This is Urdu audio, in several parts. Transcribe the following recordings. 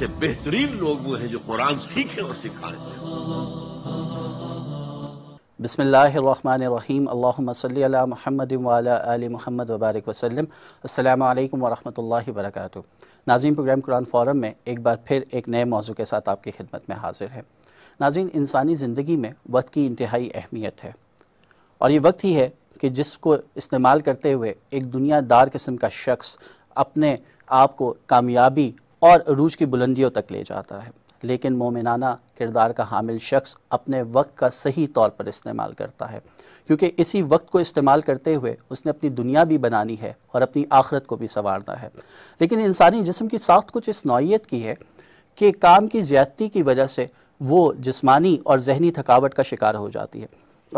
سے بہترین لوگ وہ ہیں جو قرآن سیکھیں اور سکھائیں بسم اللہ الرحمن الرحیم اللہم صلی محمد محمد بارک وسلم السلام علیکم ورحمت اللہ وبرکاتہ ناظرین پروگرام قرآن فورم میں ایک بار پھر ایک نئے موضوع کے ساتھ آپ کی خدمت میں حاضر ہے ناظرین انسانی زندگی میں وقت کی انتہائی اہمیت ہے اور یہ وقت ہی ہے کہ جس کو استعمال کرتے ہوئے ایک دنیا دار قسم کا شخص اپنے آپ کو کامیابی اور عروج کی بلندیوں تک لے جاتا ہے لیکن مومنانہ کردار کا حامل شخص اپنے وقت کا صحیح طور پر استعمال کرتا ہے کیونکہ اسی وقت کو استعمال کرتے ہوئے اس نے اپنی دنیا بھی بنانی ہے اور اپنی آخرت کو بھی سنوارنا ہے لیکن انسانی جسم کی ساخت کچھ اس نوعیت کی ہے کہ کام کی زیادتی کی وجہ سے وہ جسمانی اور ذہنی تھکاوٹ کا شکار ہو جاتی ہے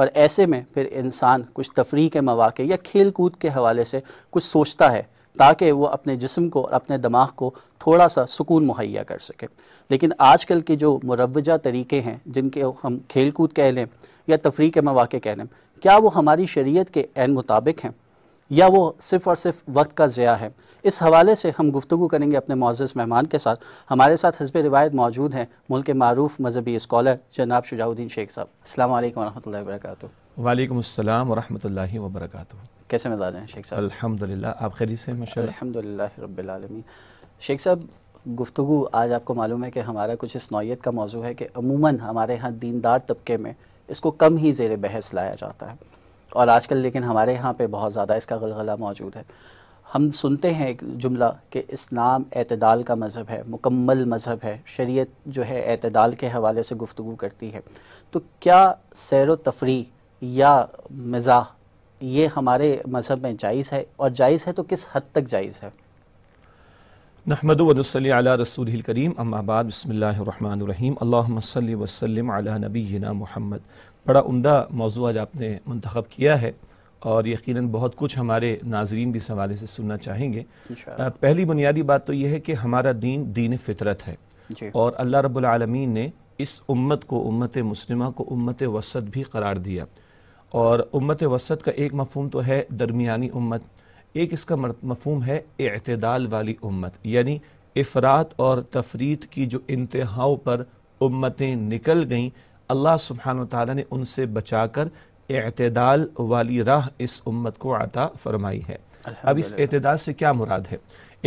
اور ایسے میں پھر انسان کچھ تفریح کے مواقع یا کھیل کود کے حوالے سے کچھ سوچتا ہے تاکہ وہ اپنے جسم کو اور اپنے دماغ کو تھوڑا سا سکون مہیا کر سکے لیکن آج کل کے جو مروجہ طریقے ہیں جن کے ہم کھیل کود کہہ لیں یا تفریح کے مواقع کہہ لیں کیا وہ ہماری شریعت کے عین مطابق ہیں یا وہ صرف اور صرف وقت کا ضیاع ہے اس حوالے سے ہم گفتگو کریں گے اپنے معزز مہمان کے ساتھ ہمارے ساتھ حضب روایت موجود ہیں ملک کے معروف مذہبی اسکالر جناب شجاء الدین شیخ صاحب السلام علیکم ورحمت اللہ وبرکاتہ وعلیکم السلام ورحمۃ اللہ وبرکاتہ کیسے مزاج ہیں شیخ صاحب الحمدللہ آپ خرید سے مشہر الحمدللہ رب العالمین شیخ صاحب گفتگو آج آپ کو معلوم ہے کہ ہمارا کچھ اس نوعیت کا موضوع ہے کہ عموماً ہمارے ہاں دیندار طبقے میں اس کو کم ہی زیر بحث لایا جاتا ہے اور آج کل لیکن ہمارے یہاں پہ بہت زیادہ اس کا غلغلہ موجود ہے ہم سنتے ہیں ایک جملہ کہ اسلام اعتدال کا مذہب ہے مکمل مذہب ہے شریعت جو ہے اعتدال کے حوالے سے گفتگو کرتی ہے تو کیا سیر و تفریح یا مزاح یہ ہمارے مذہب میں جائز ہے اور جائز ہے تو کس حد تک جائز ہے نحمد علی رسول الکریم بعد بسم اللہ الرحمن الرحیم اللہم صلی وسلم علی نبینا محمد بڑا عمدہ موضوع آج آپ نے منتخب کیا ہے اور یقیناً بہت کچھ ہمارے ناظرین بھی اس حوالے سے سننا چاہیں گے پہلی بنیادی بات تو یہ ہے کہ ہمارا دین دین فطرت ہے جی۔ اور اللہ رب العالمین نے اس امت کو امت مسلمہ کو امت وسط بھی قرار دیا اور امت وسط کا ایک مفہوم تو ہے درمیانی امت ایک اس کا مفہوم ہے اعتدال والی امت یعنی افراد اور تفرید کی جو انتہاؤں پر امتیں نکل گئیں اللہ سبحانہ وتعالی نے ان سے بچا کر اعتدال والی راہ اس امت کو عطا فرمائی ہے اب اس اعتدال سے کیا مراد ہے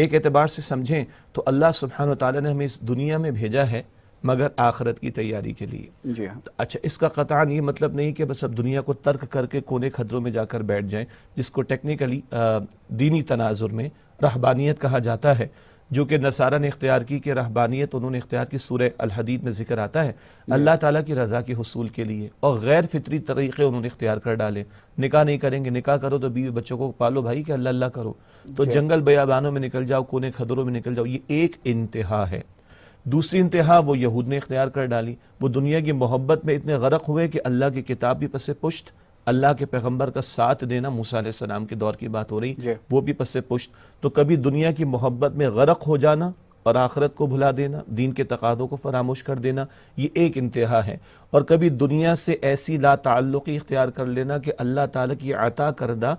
ایک اعتبار سے سمجھیں تو اللہ سبحانہ وتعالی نے ہمیں اس دنیا میں بھیجا ہے مگر آخرت کی تیاری کے لیے جی ہاں۔ اچھا اس کا قطعان یہ مطلب نہیں کہ بس اب دنیا کو ترک کر کے کونے خدروں میں جا کر بیٹھ جائیں جس کو ٹیکنیکلی دینی تناظر میں رہبانیت کہا جاتا ہے جو کہ نصارہ نے اختیار کی کہ رہبانیت انہوں نے اختیار کی سورہ الحدید میں ذکر آتا ہے جی۔ اللہ تعالیٰ کی رضا کے حصول کے لیے اور غیر فطری طریقے انہوں نے اختیار کر ڈالے نکاح نہیں کریں گے نکاح کرو تو بیوی بچوں کو پالو بھائی کہ اللہ اللہ کرو تو جی۔ جنگل بیابانوں میں نکل جاؤ کونے خدروں میں نکل جاؤ یہ ایک انتہا ہے دوسری انتہا وہ یہود نے اختیار کر ڈالی وہ دنیا کی محبت میں اتنے غرق ہوئے کہ اللہ کی کتاب بھی پس پشت اللہ کے پیغمبر کا ساتھ دینا موسیٰ علیہ السلام کے دور کی بات ہو رہی جی۔ وہ بھی پس پشت تو کبھی دنیا کی محبت میں غرق ہو جانا اور آخرت کو بھلا دینا دین کے تقاضوں کو فراموش کر دینا یہ ایک انتہا ہے اور کبھی دنیا سے ایسی لا تعلقی اختیار کر لینا کہ اللہ تعالیٰ کی عطا کردہ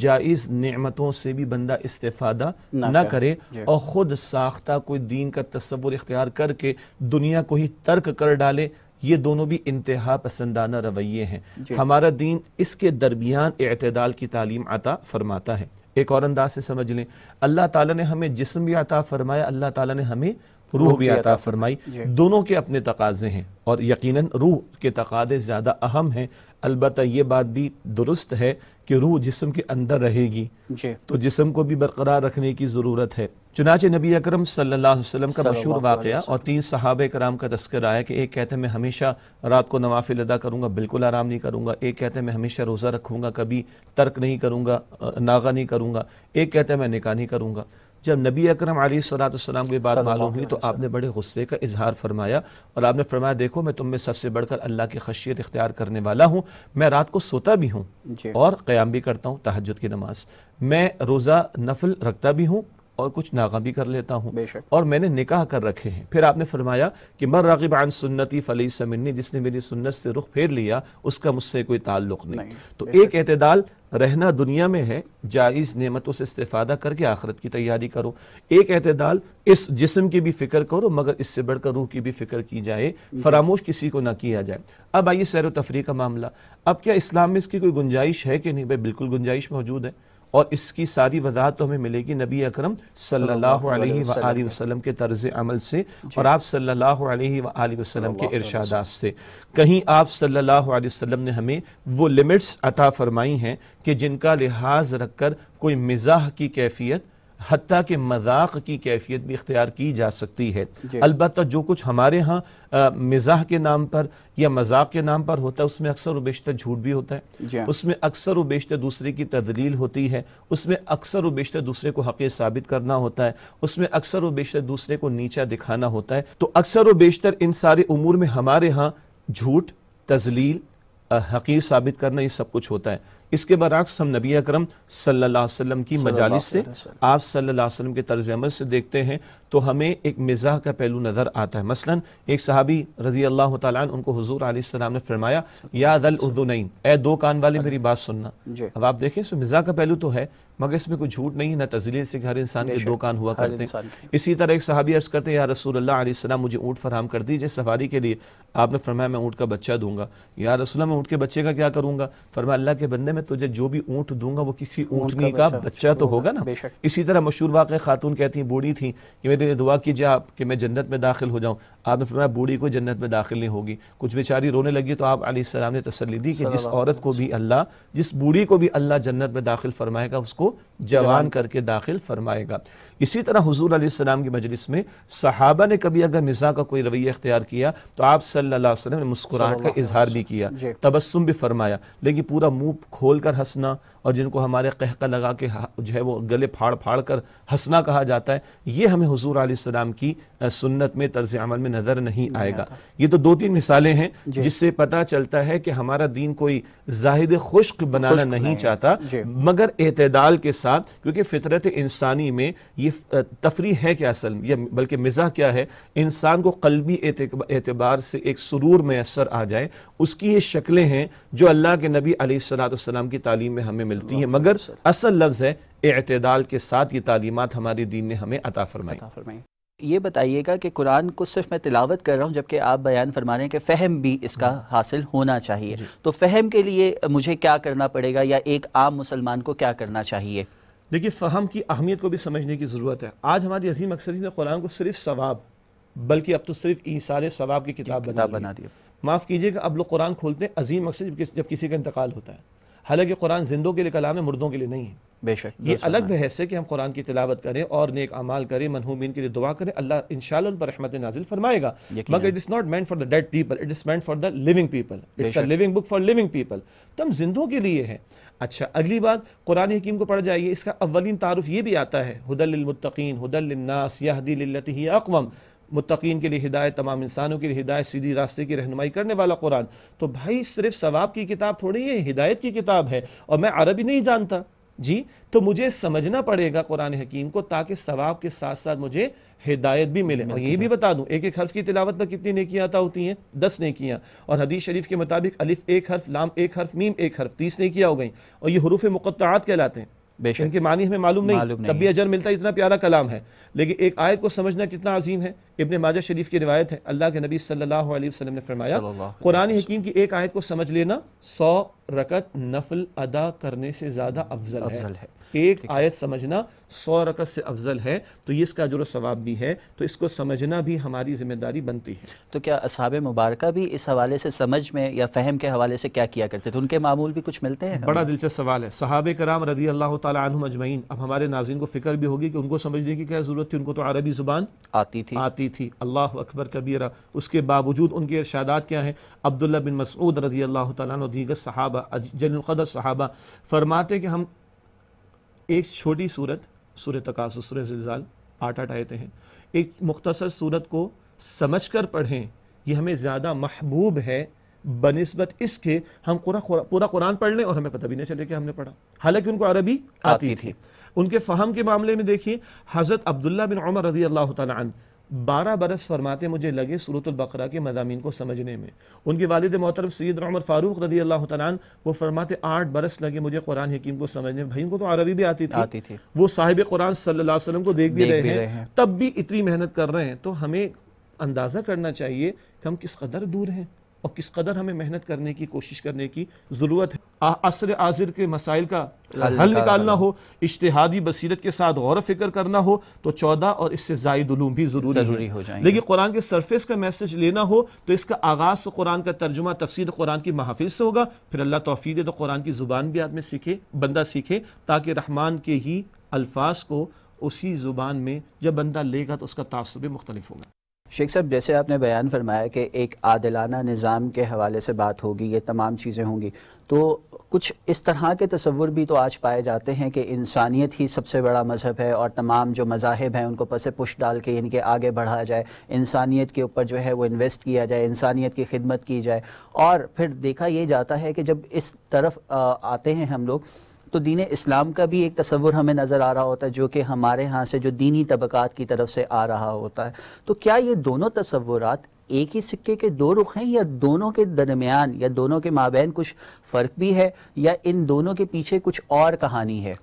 جائز نعمتوں سے بھی بندہ استفادہ نہ کرے جی۔ اور خود ساختہ کوئی دین کا تصور اختیار کر کے دنیا کو ہی ترک کر ڈالے یہ دونوں بھی انتہا پسندانہ رویے ہیں جی۔ ہمارا دین اس کے درمیان اعتدال کی تعلیم عطا فرماتا ہے ایک اور انداز سے سمجھ لیں اللہ تعالیٰ نے ہمیں جسم بھی عطا فرمایا اللہ تعالیٰ نے ہمیں روح بھی عطا فرمائی جی۔ دونوں کے اپنے تقاضے ہیں اور یقیناً روح کے تقاضے زیادہ اہم ہیں البتہ یہ بات بھی درست ہے کہ روح جسم کے اندر رہے گی جی۔ تو جسم کو بھی برقرار رکھنے کی ضرورت ہے چنانچہ نبی اکرم صلی اللہ علیہ وسلم کا مشہور واقعہ اور تین صحابہ اکرام کا تذکر آیا کہ ایک کہتے ہیں میں ہمیشہ رات کو نوافل ادا کروں گا بالکل آرام نہیں کروں گا ایک کہتے ہیں میں ہمیشہ روزہ رکھوں گا کبھی ترک نہیں کروں گا ناغہ نہیں کروں گا ایک کہتے ہیں میں نکاح نہیں کروں گا جب نبی اکرم علیہ صلاح السلام کی بات معلوم ہوئی تو آپ نے بڑے غصے کا اظہار فرمایا اور آپ نے فرمایا دیکھو میں تم میں سب سے بڑھ کر اللہ کی خشیت اختیار کرنے والا ہوں میں رات کو سوتا بھی ہوں جی۔ اور قیام بھی کرتا ہوں تحجد کی نماز میں روزہ نفل رکھتا بھی ہوں اور کچھ ناغم بھی کر لیتا ہوں اور میں نے نکاح کر رکھے ہیں پھر آپ نے فرمایا کہ من راغب عن سنتی فلی سمنی جس نے میری سنت سے رخ پھیر لیا اس کا مجھ سے کوئی تعلق نہیں تو ایک اعتدال رہنا دنیا میں ہے جائز نعمتوں سے استفادہ کر کے آخرت کی تیاری کرو ایک اعتدال اس جسم کی بھی فکر کرو مگر اس سے بڑھ کر روح کی بھی فکر کی جائے جی۔ فراموش کسی کو نہ کیا جائے اب آئیے سیر و تفریح کا معاملہ اب کیا اسلام میں اس کی کوئی گنجائش ہے کہ نہیں بھائی بالکل گنجائش موجود ہے اور اس کی ساری وضاحت تو ہمیں ملے گی نبی اکرم صلی اللہ علیہ وآلہ وسلم کے طرز عمل سے جی۔ اور آپ صلی اللہ علیہ وآلہ وسلم کے ارشادات سے کہیں آپ صلی اللہ علیہ وسلم نے ہمیں وہ لمٹس عطا فرمائی ہیں کہ جن کا لحاظ رکھ کر کوئی مزاح کی کیفیت حتیٰ کہ مذاق کی کیفیت بھی اختیار کی جا سکتی ہے جی۔ البتہ جو کچھ ہمارے ہاں مزاح کے نام پر یا مذاق کے نام پر ہوتا ہے اس میں اکثر و بیشتر جھوٹ بھی ہوتا ہے جی۔ اس میں اکثر و بیشتر دوسرے کی تدلیل ہوتی ہے اس میں اکثر و بیشتر دوسرے کو حقیق ثابت کرنا ہوتا ہے اس میں اکثر و بیشتر دوسرے کو نیچا دکھانا ہوتا ہے تو اکثر و بیشتر ان سارے امور میں ہمارے ہاں جھوٹ تزلیل حقیر ثابت کرنا یہ سب کچھ ہوتا ہے اس کے برعکس ہم نبی اکرم صلی اللہ علیہ وسلم کی مجالس سے آپ صلی اللہ علیہ وسلم کے طرز عمل سے دیکھتے ہیں تو ہمیں ایک مزاح کا پہلو نظر آتا ہے مثلا ایک صحابی رضی اللہ تعالیٰ عنہ ان کو حضور علیہ السلام نے فرمایا یا ذل اذنین اے دو کان والے میری بات سننا جی۔ اب آپ دیکھیں اس میں مزاح کا پہلو تو ہے مگر اس میں کوئی جھوٹ نہیں نہ تزلیل سے ہر انسان کے دو کان ہوا کرتے ہیں اسی طرح ایک صحابی عرض کرتے ہیں یا رسول اللہ علیہ السلام مجھے اونٹ فراہم کر دیجئے سفاری کے لیے آپ نے فرمایا میں اونٹ کا بچہ دوں گا یا رسول اللہ میں اونٹ کے بچے کا کیا کروں گا فرمایا اللہ کے بندے میں تجھے جو بھی اونٹ دوں گا وہ کسی اونٹنی کا بچہ تو ہوگا نا اسی طرح مشہور واقع خاتون کہتی ہیں بوڑھی تھیں کہ دعا کیجیے آپ کہ میں جنت میں داخل ہو جاؤں آپ نے فرمایا بوڑھی کو جنت میں داخل نہیں ہوگی کچھ بیچاری رونے لگی تو آپ علیہ السلام نے تسلی دی کہ جس عورت کو بھی اللہ جس بوڑھی کو بھی اللہ جنت میں داخل فرمائے گا اس کو جوان کر کے داخل فرمائے گا اسی طرح حضور علیہ السلام کی مجلس میں صحابہ نے کبھی اگر مزاح کا کوئی رویہ اختیار کیا تو آپ صلی اللہ علیہ وسلم نے کا اظہار بھی کیا جی. تبسم بھی فرمایا لیکن پورا منہ کھول کر ہنسنا اور جن کو ہمارے قہقہ جو ہے وہ گلے پھاڑ پھاڑ کر ہنسنا کہا جاتا ہے یہ ہمیں حضور علیہ السلام کی سنت میں طرز عمل میں نظر نہیں آئے گا یہ تو دو تین مثالیں ہیں جی۔ جس سے پتہ چلتا ہے کہ ہمارا دین کوئی زاہد خشک بنانا نہیں چاہتا جی۔ مگر اعتدال کے ساتھ کیونکہ فطرت انسانی میں یہ تفریح ہے کیا اصل میں بلکہ مزہ کیا ہے انسان کو قلبی اعتبار سے ایک سرور میں اثر آ جائے اس کی یہ شکلیں ہیں جو اللہ کے نبی علیہ السلام کی تعلیم میں ہمیں ملتی ہیں مگر اصل لفظ ہے اعتدال کے ساتھ یہ تعلیمات ہماری دین نے ہمیں عطا فرمائی یہ بتائیے گا کہ قرآن کو صرف میں تلاوت کر رہا ہوں جبکہ آپ بیان فرمانے ہیں کہ فہم بھی اس کا ہاں۔ حاصل ہونا چاہیے جی۔ تو فہم کے لیے مجھے کیا کرنا پڑے گا یا ایک عام مسلمان کو کیا کرنا چاہیے دیکھیے فہم کی اہمیت کو بھی سمجھنے کی ضرورت ہے آج ہماری عظیم اکثر نے قرآن کو صرف ثواب بلکہ اب تو صرف ایسار ثواب کی کتاب بنا دی معاف کیجیے کہ اب لوگ قرآن کھولتے ہیں عظیم اکثر جب کسی کا انتقال ہوتا ہے حالانکہ قرآن زندوں کے لیے کلام ہے مردوں کے لیے نہیں ہے بے شک یہ الگ بحث ہے کہ ہم قرآن کی تلاوت کریں اور نیک اعمال کریں منہومین کے لیے دعا کریں اللہ انشاءاللہ ان پر رحمت نازل فرمائے گا مگر it is not meant for the dead people it is meant for the living people it's a living book for living people تو ہم زندوں کے لیے ہیں اچھا اگلی بات قرآن حکیم کو پڑھ جائیے اس کا اولین تعارف یہ بھی آتا ہے ہدل للمتقین ہدل للناس یہدی للتی ہی اقوام متقین کے لیے ہدایت تمام انسانوں کے لیے ہدایت سیدھی راستے کی رہنمائی کرنے والا قرآن تو بھائی صرف ثواب کی کتاب تھوڑی ہے ہدایت کی کتاب ہے اور میں عربی نہیں جانتا جی تو مجھے سمجھنا پڑے گا قرآن حکیم کو تاکہ ثواب کے ساتھ ساتھ مجھے ہدایت بھی ملے اور یہ بھی بتا دوں ایک ایک حرف کی تلاوت پر کتنی نیکیاں عطا ہوتی ہیں دس نیکیاں اور حدیث شریف کے مطابق الف ایک حرف لام ایک حرف میم ایک حرف تیس نیکیاں ہو گئیں اور یہ حروف مقتعات کہلاتے ہیں ان کے معنی ہمیں معلوم نہیں تب بھی اجر ملتا ہے اتنا پیارا کلام ہے لیکن ایک آیت کو سمجھنا کتنا عظیم ہے ابن ماجہ شریف کی روایت ہے اللہ کے نبی صلی اللہ علیہ وسلم نے فرمایا قرآن حکیم کی ایک آیت کو سمجھ لینا سو رکت نفل ادا کرنے سے زیادہ افضل, افضل ہے, ایک آیت سمجھنا سو رکت سے افضل ہے تو یہ اس کا اجر و ثواب بھی ہے تو اس کو سمجھنا بھی ہماری ذمہ داری بنتی ہے تو کیا اصحاب مبارکہ بھی اس حوالے سے سمجھ میں یا فہم کے حوالے سے کیا کیا کرتے تھے ان کے معمول بھی کچھ ملتے ہیں بڑا دلچسپ سوال ہے صحاب کرام رضی اللہ تعالیٰ عنہ مجمعین اب ہمارے ناظرین کو فکر بھی ہوگی کہ ان کو سمجھنے کی کیا ضرورت تھی ان کو تو عربی زبان آتی تھی آتی تھی اللہ اکبر کبیرہ اس کے باوجود ان کے ارشادات کیا ہیں عبداللہ بن مسعود رضی اللہ تعالیٰ عنہ دیگر صحابہ جنی القدر صحابہ فرماتے کہ ہم ایک چھوٹی صورت سورہ تقاسو سورہ زلزال آٹھ آٹھ آئیتے ہیں ایک مختصر صورت کو سمجھ کر پڑھیں یہ ہمیں زیادہ محبوب ہے بنسبت اس کے ہم پورا قرآن پڑھ لیں اور ہمیں پتہ بھی نہیں چلے کہ ہم نے پڑھا حالانکہ ان کو عربی آتی تھی ان کے فہم کے معاملے میں دیکھیں حضرت عبداللہ بن عمر رضی اللہ تعالی عنہ بارہ برس فرماتے مجھے لگے صورت البقرہ کے مضامین کو سمجھنے میں ان کے والد محترم سید عمر فاروق رضی اللہ تعالیٰ وہ فرماتے آٹھ برس لگے مجھے قرآن حکیم کو سمجھنے میں بھائی کو تو عربی بھی آتی تھی آتی تھی وہ صاحب قرآن صلی اللہ علیہ وسلم کو دیکھ بھی رہے ہیں تب بھی اتنی محنت کر رہے ہیں تو ہمیں اندازہ کرنا چاہیے کہ ہم کس قدر دور ہیں اور کس قدر ہمیں محنت کرنے کی کوشش کرنے کی ضرورت ہے عصر عاضر کے مسائل کا حل نکالنا ہو اشتہادی بصیرت کے ساتھ غور و فکر کرنا ہو تو چودہ اور اس سے زائد علوم بھی ضروری ہو جائیں لیکن قرآن کے سرفیس کا میسج لینا ہو تو اس کا آغاز تو قرآن کا ترجمہ تفسیر قرآن کی محافظ سے ہوگا پھر اللہ توفیق دے تو قرآن کی زبان بھی آدمی سیکھے بندہ سیکھے تاکہ رحمان کے ہی الفاظ کو اسی زبان میں جب بندہ لے گا تو اس کا تعصب بھی مختلف ہوگا شیخ صاحب جیسے آپ نے بیان فرمایا کہ ایک عادلانہ نظام کے حوالے سے بات ہوگی یہ تمام چیزیں ہوں گی تو کچھ اس طرح کے تصور بھی تو آج پائے جاتے ہیں کہ انسانیت ہی سب سے بڑا مذہب ہے اور تمام جو مذاہب ہیں ان کو پسے پش ڈال کے ان کے آگے بڑھا جائے انسانیت کے اوپر جو ہے وہ انویسٹ کیا جائے انسانیت کی خدمت کی جائے اور پھر دیکھا یہ جاتا ہے کہ جب اس طرف آتے ہیں ہم لوگ تو دین اسلام کا بھی ایک تصور ہمیں نظر آ رہا ہوتا ہے جو کہ ہمارے ہاں سے جو دینی طبقات کی طرف سے آ رہا ہوتا ہے تو کیا یہ دونوں تصورات ایک ہی سکے کے دو رخ ہیں یا دونوں کے درمیان یا دونوں کے مابین کچھ فرق بھی ہے یا ان دونوں کے پیچھے کچھ اور کہانی ہے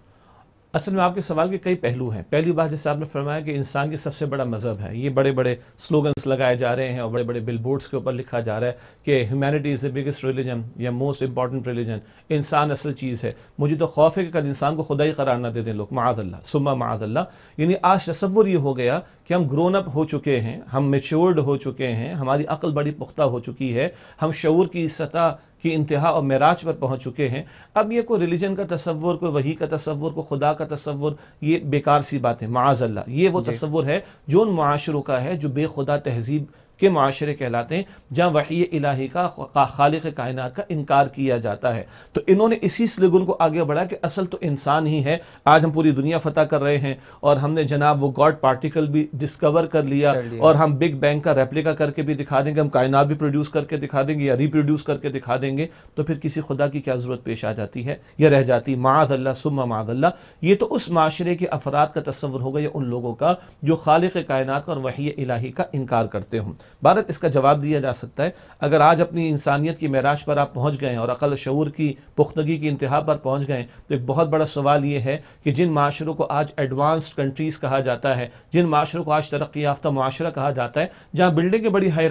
اصل میں آپ کے سوال کے کئی پہلو ہیں پہلی بات جیسے آپ نے فرمایا کہ انسان کی سب سے بڑا مذہب ہے یہ بڑے بڑے سلوگنز لگائے جا رہے ہیں اور بڑے بڑے بل بورڈز کے اوپر لکھا جا رہا ہے کہ humanity is the biggest religion یا موسٹ امپورٹنٹ ریلیجن انسان اصل چیز ہے مجھے تو خوف ہے کہ کل انسان کو ہی قرار نہ دے دیں لوگ معاذ اللہ سما اللہ یعنی آج تصور یہ ہو گیا کہ ہم گرون اپ ہو چکے ہیں ہم میچورڈ ہو چکے ہیں ہماری عقل بڑی پختہ ہو چکی ہے ہم شعور کی سطح کی انتہا اور معراج پر پہنچ چکے ہیں اب یہ کوئی ریلیجن کا تصور کوئی وہی کا تصور کوئی خدا کا تصور یہ بیکار سی بات ہے معاذ اللہ یہ وہ جی۔ تصور ہے جو ان معاشروں کا ہے جو بے خدا تہذیب کے معاشرے کہلاتے ہیں جہاں وحی الہی کا خالق کائنات کا انکار کیا جاتا ہے تو انہوں نے اسی سلگن کو آگے بڑھا کہ اصل تو انسان ہی ہے آج ہم پوری دنیا فتح کر رہے ہیں اور ہم نے جناب وہ گاڈ پارٹیکل بھی ڈسکور کر لیا اور ہم بگ بینگ کا ریپلیکا کر کے بھی دکھا دیں گے ہم کائنات بھی پروڈیوس کر کے دکھا دیں گے یا ری پروڈیوس کر کے دکھا دیں گے تو پھر کسی خدا کی کیا ضرورت پیش آ جاتی ہے یا رہ جاتی معاذ اللہ معاذ اللہ یہ تو اس معاشرے کے افراد کا تصور ہوگا یا ان لوگوں کا جو خالق کائنات کا اور وحی الہی کا انکار کرتے ہوں بھارت اس کا جواب دیا جا سکتا ہے اگر آج اپنی انسانیت کی معراج پر آپ پہنچ گئے ہیں اور عقل شعور کی پختگی کی انتہا پر پہنچ گئے ہیں تو ایک بہت بڑا سوال یہ ہے کہ جن معاشروں کو آج ایڈوانسڈ کنٹریز کہا جاتا ہے جن معاشروں کو آج ترقی یافتہ معاشرہ کہا جاتا ہے جہاں بلڈنگیں بڑی ہائی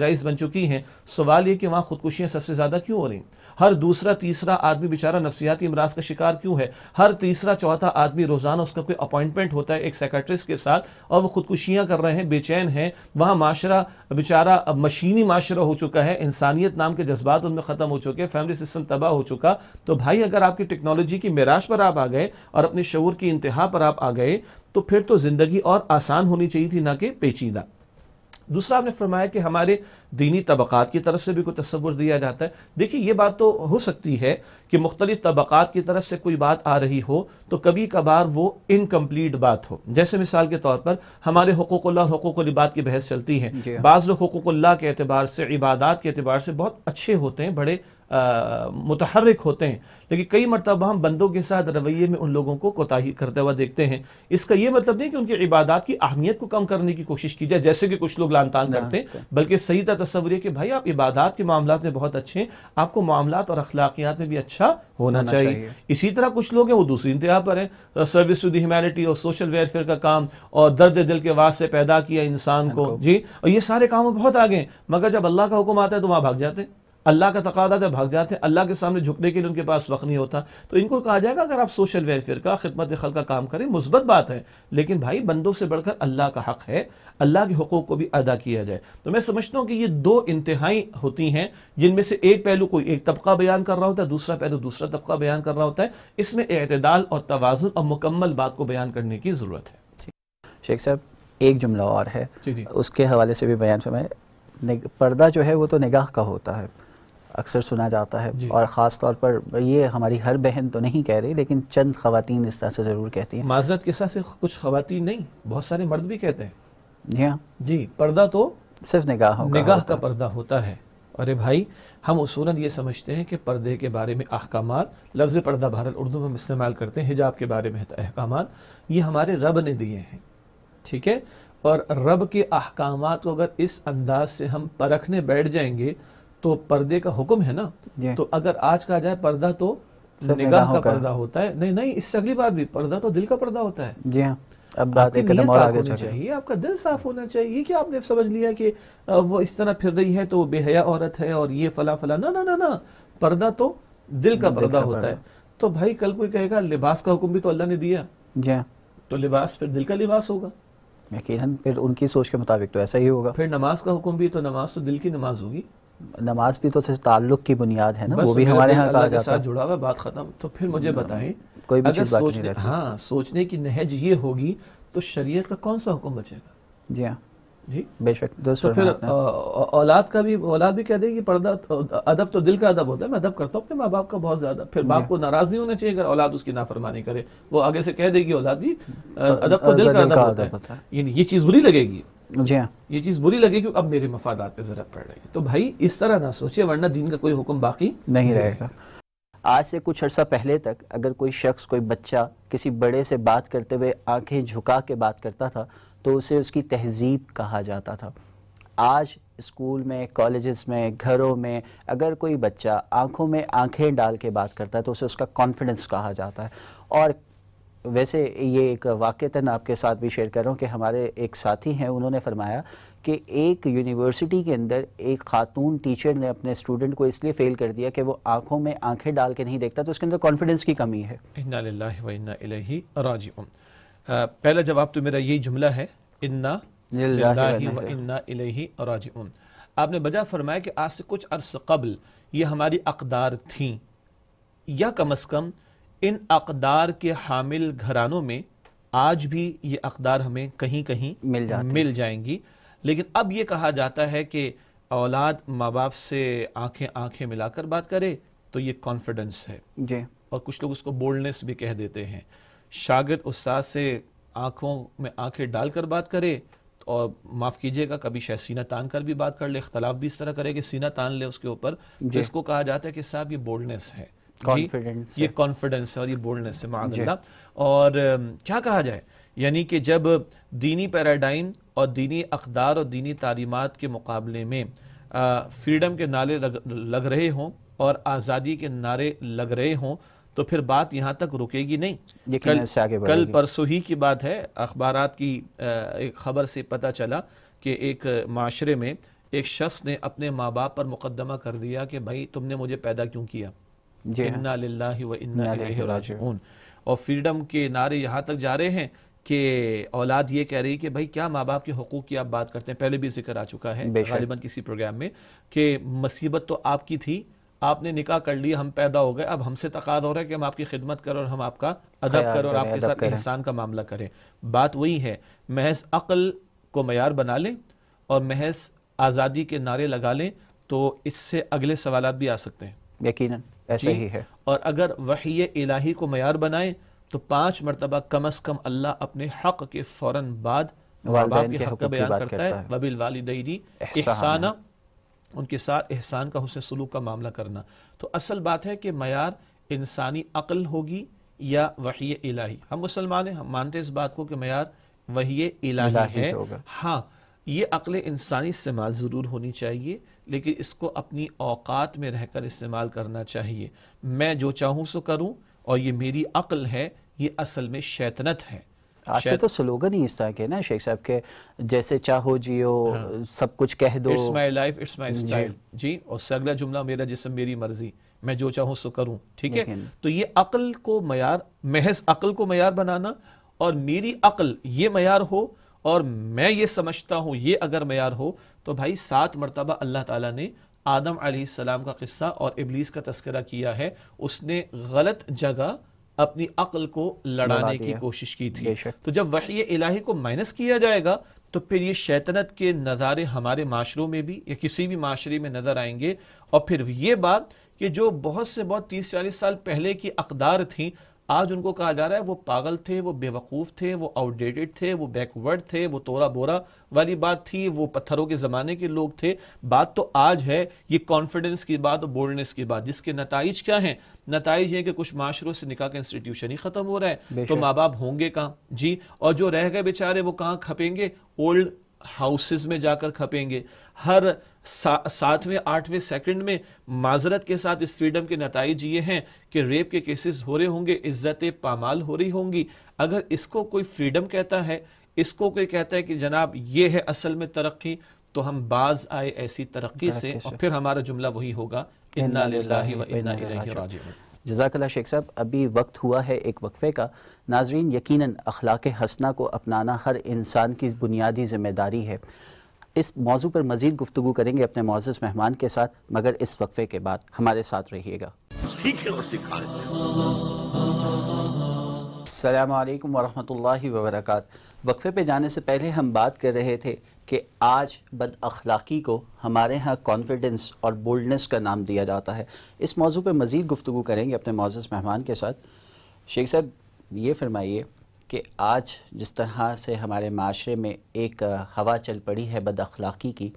رائز بن چکی ہیں سوال یہ کہ وہاں خودکشیاں سب سے زیادہ کیوں ہو رہی ہیں ہر دوسرا تیسرا آدمی بیچارہ نفسیاتی امراض کا شکار کیوں ہے ہر تیسرا چوتھا آدمی روزانہ اس کا کوئی اپوائنٹمنٹ ہوتا ہے ایک سیکرٹریس کے ساتھ اور وہ خودکشیاں کر رہے ہیں بے چین ہیں وہاں معاشرہ بیچارہ مشینی معاشرہ ہو چکا ہے انسانیت نام کے جذبات ان میں ختم ہو چکے فیملی سسٹم تباہ ہو چکا تو بھائی اگر آپ کی ٹیکنالوجی کی میراش پر آپ آ گئے اور اپنے شعور کی انتہا پر آپ آ گئے تو پھر تو زندگی اور آسان ہونی چاہیے تھی نہ کہ پیچیدہ دوسرا آپ نے فرمایا کہ ہمارے دینی طبقات کی طرف سے بھی کوئی تصور دیا جاتا ہے دیکھیے یہ بات تو ہو سکتی ہے کہ مختلف طبقات کی طرف سے کوئی بات آ رہی ہو تو کبھی کبھار وہ انکمپلیٹ بات ہو جیسے مثال کے طور پر ہمارے حقوق اللہ اور حقوق بات کی بحث چلتی ہے جی ہاں۔ بعض لوگ حقوق اللہ کے اعتبار سے عبادات کے اعتبار سے بہت اچھے ہوتے ہیں بڑے متحرک ہوتے ہیں لیکن کئی مرتبہ ہم بندوں کے ساتھ رویے میں ان لوگوں کو کوتاہی کرتے ہوا دیکھتے ہیں اس کا یہ مطلب نہیں کہ ان کی عبادات کی اہمیت کو کم کرنے کی کوشش کی جائے جیسے کہ کچھ لوگ لان تان ہیں بلکہ صحیح تصور یہ کہ بھائی آپ عبادات کے معاملات میں بہت اچھے ہیں آپ کو معاملات اور اخلاقیات میں بھی اچھا ہونا چاہیے اسی طرح کچھ لوگ ہیں وہ دوسری انتہا پر ہیں سروس ٹو دی ہیومینٹی اور سوشل ویلفیئر کا کام اور درد دل کے واسطے پیدا کیا انسان کو جی یہ سارے کاموں بہت آگے ہیں مگر جب اللہ کا حکم آتا ہے تو وہاں بھاگ جاتے ہیں اللہ کا تقاضہ تھا بھاگ جاتے ہیں اللہ کے سامنے جھکنے کے لیے ان کے پاس وقت نہیں ہوتا تو ان کو کہا جائے گا اگر آپ سوشل ویلفیئر کا خدمت خلق کا کام کریں مثبت بات ہے لیکن بھائی بندوں سے بڑھ کر اللہ کا حق ہے اللہ کے حقوق کو بھی ادا کیا جائے تو میں سمجھتا ہوں کہ یہ دو انتہائی ہوتی ہیں جن میں سے ایک پہلو کوئی ایک طبقہ بیان کر رہا ہوتا ہے دوسرا پہلو دوسرا طبقہ بیان کر رہا ہوتا ہے اس میں اعتدال اور توازن اور مکمل بات کو بیان کرنے کی ضرورت ہے شیخ صاحب ایک جملہ اور ہے جی، جی۔ اس کے حوالے سے بھی بیان فرمائے پردہ جو ہے وہ تو نگاہ کا ہوتا ہے اکثر سنا جاتا ہے جی۔ اور خاص طور پر یہ ہماری ہر بہن تو نہیں کہہ رہی لیکن چند خواتین اس طرح سے ضرور کہتی ہیں معذرت کے ساتھ سے کچھ خواتین نہیں بہت سارے مرد بھی کہتے ہیں جی, ہاں۔ جی، پردہ تو صرف نگاہ کا پردہ ہوتا ہے ارے بھائی ہم اصولاً یہ سمجھتے ہیں کہ پردے کے بارے میں احکامات لفظ پردہ بھارت اردو میں استعمال کرتے ہیں حجاب کے بارے میں احکامات یہ ہمارے رب نے دیے ہیں ٹھیک ہے اور رب کے احکامات کو اگر اس انداز سے ہم پرکھنے بیٹھ جائیں گے تو پردے کا حکم ہے نا جی۔ تو اگر آج کہا جائے پردہ تو نگاہ کا پردہ ہوتا ہے نہیں نہیں اس سے اگلی بات بھی پردہ تو دل کا پردہ ہوتا ہے جی ہاں اب بات ایک قدم اور آگے چاہیے آپ کا دل صاف ہونا چاہیے یہ کیا آپ نے سمجھ لیا کہ وہ اس طرح پھر رہی ہے تو بے حیاء عورت ہے اور یہ فلا فلا نا نا نا پردہ تو دل کا پردہ ہوتا ہے تو بھائی کل کوئی کہے گا لباس کا حکم بھی تو اللہ نے دیا جی ہاں تو لباس پھر دل کا لباس ہوگا یقیناً پھر ان کی سوچ کے مطابق تو ایسا ہی ہوگا پھر نماز کا حکم بھی تو نماز تو دل کی نماز ہوگی نماز بھی تو تعلق کی بنیاد ہے نا وہ بھی ہمارے ہاں کہا جاتا ہے جڑا ہوا بات ختم تو پھر مجھے بتائیں کوئی بھی چیز باقی نہیں رہتی ہاں سوچنے کی نہج یہ ہوگی تو شریعت کا کون سا حکم بچے گا جی ہاں جی؟ بے شک تو پھر اولاد کا بھی اولاد بھی کہہ دے کہ پردہ عدب تو دل کا عدب ہوتا ہے میں عدب کرتا ہوں اپنے ماں باپ کا بہت زیادہ پھر باپ جی ہاں۔ کو ناراض نہیں ہونے چاہیے اگر اولاد اس کی نافرمانی کرے وہ آگے سے کہہ دے گی اولاد بھی عدب تو دل کا عدب ہوتا ہے یعنی یہ چیز بری لگے گی جی ہاں یہ چیز بری لگے کہ اب میرے مفادات پہ ذرا پڑ رہی ہے تو بھائی اس طرح نہ سوچے ورنہ دین کا کوئی حکم باقی نہیں رہے گا آج سے کچھ عرصہ پہلے تک اگر کوئی شخص کوئی بچہ کسی بڑے سے بات کرتے ہوئے آنکھیں جھکا کے بات کرتا تھا تو اسے اس کی تہذیب کہا جاتا تھا آج اسکول میں کالجز میں گھروں میں اگر کوئی بچہ آنکھوں میں آنکھیں ڈال کے بات کرتا ہے تو اسے اس کا کانفیڈنس کہا جاتا ہے اور ویسے یہ ایک واقعتاً آپ کے ساتھ بھی شیئر کر رہا ہوں کہ ہمارے ایک ساتھی ہیں انہوں نے فرمایا کہ ایک یونیورسٹی کے اندر ایک خاتون ٹیچر نے اپنے سٹوڈنٹ کو اس لیے فیل کر دیا کہ وہ آنکھوں میں آنکھیں ڈال کے نہیں دیکھتا تو اس کے اندر کانفیڈنس کی کمی ہے اِنَّا لِلَّهِ وَإِنَّا إِلَيْهِ رَاجِعُمْ پہلا جواب تو میرا یہ جملہ ہے اِنَّا لِلَّهِ وَإِنَّا إِلَيْهِ رَاجِعُمْ آپ نے بجا فرمایا ان اقدار کے حامل گھرانوں میں آج بھی یہ اقدار ہمیں کہیں کہیں مل مل جائیں گی لیکن اب یہ کہا جاتا ہے کہ اولاد ماں باپ سے آنکھیں آنکھیں ملا کر بات کرے تو یہ کانفیڈنس ہے جی۔ اور کچھ لوگ اس کو بولڈنس بھی کہہ دیتے ہیں شاگرد اس سے آنکھوں میں آنکھیں ڈال کر بات کرے اور معاف کیجیے گا کبھی شاید سینہ تان کر بھی بات کر لے اختلاف بھی اس طرح کرے کہ سینہ تان لے اس کے اوپر جس جی۔ کو کہا جاتا ہے کہ صاحب یہ بولڈنس ہے جی، یہ کانفیڈنس اور یہ ہے معاذ اللہ جی۔ اور کیا کہا جائے یعنی کہ جب دینی پیراڈائم اور دینی اقدار اور دینی تعلیمات کے مقابلے میں فریڈم کے نعرے لگ رہے ہوں اور آزادی کے نعرے لگ رہے ہوں تو پھر بات یہاں تک رکے گی نہیں کل کل پرسو ہی کی بات ہے اخبارات کی ایک خبر سے پتا چلا کہ ایک معاشرے میں ایک شخص نے اپنے ماں باپ پر مقدمہ کر دیا کہ بھائی تم نے مجھے پیدا کیوں کیا جی ہاں۔ اور فریڈم کے نعرے یہاں تک جا رہے ہیں کہ اولاد یہ کہہ رہی کہ کیا ماں باپ کے حقوق کی آپ بات کرتے ہیں پہلے بھی ذکر آ چکا ہے غالباً کسی پروگرام میں کہ تو آپ آپ کی تھی نے نکاح کر لی ہم پیدا ہو گئے اب ہم سے تقاض ہو رہا ہے کہ ہم آپ کی خدمت کر ہم آپ کا ادب کریں اور آپ کے ساتھ احسان کا معاملہ کریں بات وہی ہے محض عقل کو معیار بنا لیں اور محض آزادی کے نعرے لگا لیں تو اس سے اگلے سوالات بھی آ سکتے ہیں یقیناً جی؟ ہی ہے اور اگر وحی الہی کو معیار بنائیں تو پانچ مرتبہ کم از کم اللہ اپنے حق کے فوراً احسان کا حسن سلوک کا معاملہ کرنا تو اصل بات ہے کہ معیار انسانی عقل ہوگی یا وحی الہی ہم مسلمان ہیں ہم مانتے اس بات کو کہ معیار وحی الہی ہے ہاں یہ عقل انسانی استعمال ضرور ہونی چاہیے لیکن اس کو اپنی اوقات میں رہ کر استعمال کرنا چاہیے میں جو چاہوں سو کروں اور یہ میری عقل ہے یہ اصل میں شیطنت ہے آج کے تو سلوگن ہی اس طرح کے نا شیخ صاحب کے جیسے چاہو جیو ہاں۔ سب کچھ کہہ دو it's my life it's my style جی اور اگلا جملہ میرا جسم میری مرضی میں جو چاہوں سو کروں ٹھیک ہے تو یہ عقل کو معیار محض عقل کو معیار بنانا اور میری عقل یہ معیار ہو اور میں یہ سمجھتا ہوں یہ اگر میار ہو تو بھائی سات مرتبہ اللہ تعالیٰ نے آدم علیہ السلام کا قصہ اور ابلیس کا تذکرہ کیا ہے اس نے غلط جگہ اپنی عقل کو لڑانے کی کوشش کی تھی تو جب وحی الہی کو مائنس کیا جائے گا تو پھر یہ شیطنت کے نظارے ہمارے معاشروں میں بھی یا کسی بھی معاشرے میں نظر آئیں گے اور پھر یہ بات کہ جو بہت سے بہت تیس چالیس سال پہلے کی اقدار تھیں آج ان کو کہا جا رہا ہے وہ پاگل تھے وہ بے وقوف تھے وہ آؤٹ ڈیٹڈ تھے وہ بیک ورڈ تھے وہ تورا بورا والی بات تھی وہ پتھروں کے زمانے کے لوگ تھے بات تو آج ہے یہ کانفیڈنس کی بات اور بولڈنس کی بات جس کے نتائج کیا ہیں نتائج یہ کہ کچھ معاشروں سے نکاح کا انسٹیٹیوشن ہی ختم ہو رہا ہے تو ماں باپ ہوں گے کہاں جی اور جو رہ گئے بیچارے وہ کہاں کھپیں گے اولڈ ہاؤسز میں جا کر کھپیں گے ہر ساتویں آٹھویں سیکنڈ میں معذرت کے ساتھ اس فریڈم کے نتائج یہ ہیں کہ ریپ کے کیسز ہو رہے ہوں گے عزت پامال ہو رہی ہوں گی اگر اس کو کوئی فریڈم کہتا ہے اس کو کوئی کہتا ہے کہ جناب یہ ہے اصل میں ترقی تو ہم باز آئے ایسی ترقی سے اور پھر ہمارا جملہ وہی ہوگا اِنَّا لِلَّهِ وَإِنَّا إِلَيْهِ رَاجِعُونَ جزاک اللہ شیخ صاحب ابھی وقت ہوا ہے ایک وقفے کا ناظرین یقیناً اخلاق حسنہ کو اپنانا ہر انسان کی بنیادی ذمہ داری ہے اس موضوع پر مزید گفتگو کریں گے اپنے معزز مہمان کے ساتھ مگر اس وقفے کے بعد ہمارے ساتھ رہیے گا السلام علیکم ورحمۃ اللہ وبرکاتہ وقفے پہ جانے سے پہلے ہم بات کر رہے تھے کہ آج بد اخلاقی کو ہمارے ہاں کانفیڈنس اور بولڈنس کا نام دیا جاتا ہے اس موضوع پہ مزید گفتگو کریں گے اپنے معزز مہمان کے ساتھ شیخ صاحب یہ فرمائیے کہ آج جس طرح سے ہمارے معاشرے میں ایک ہوا چل پڑی ہے بد اخلاقی کی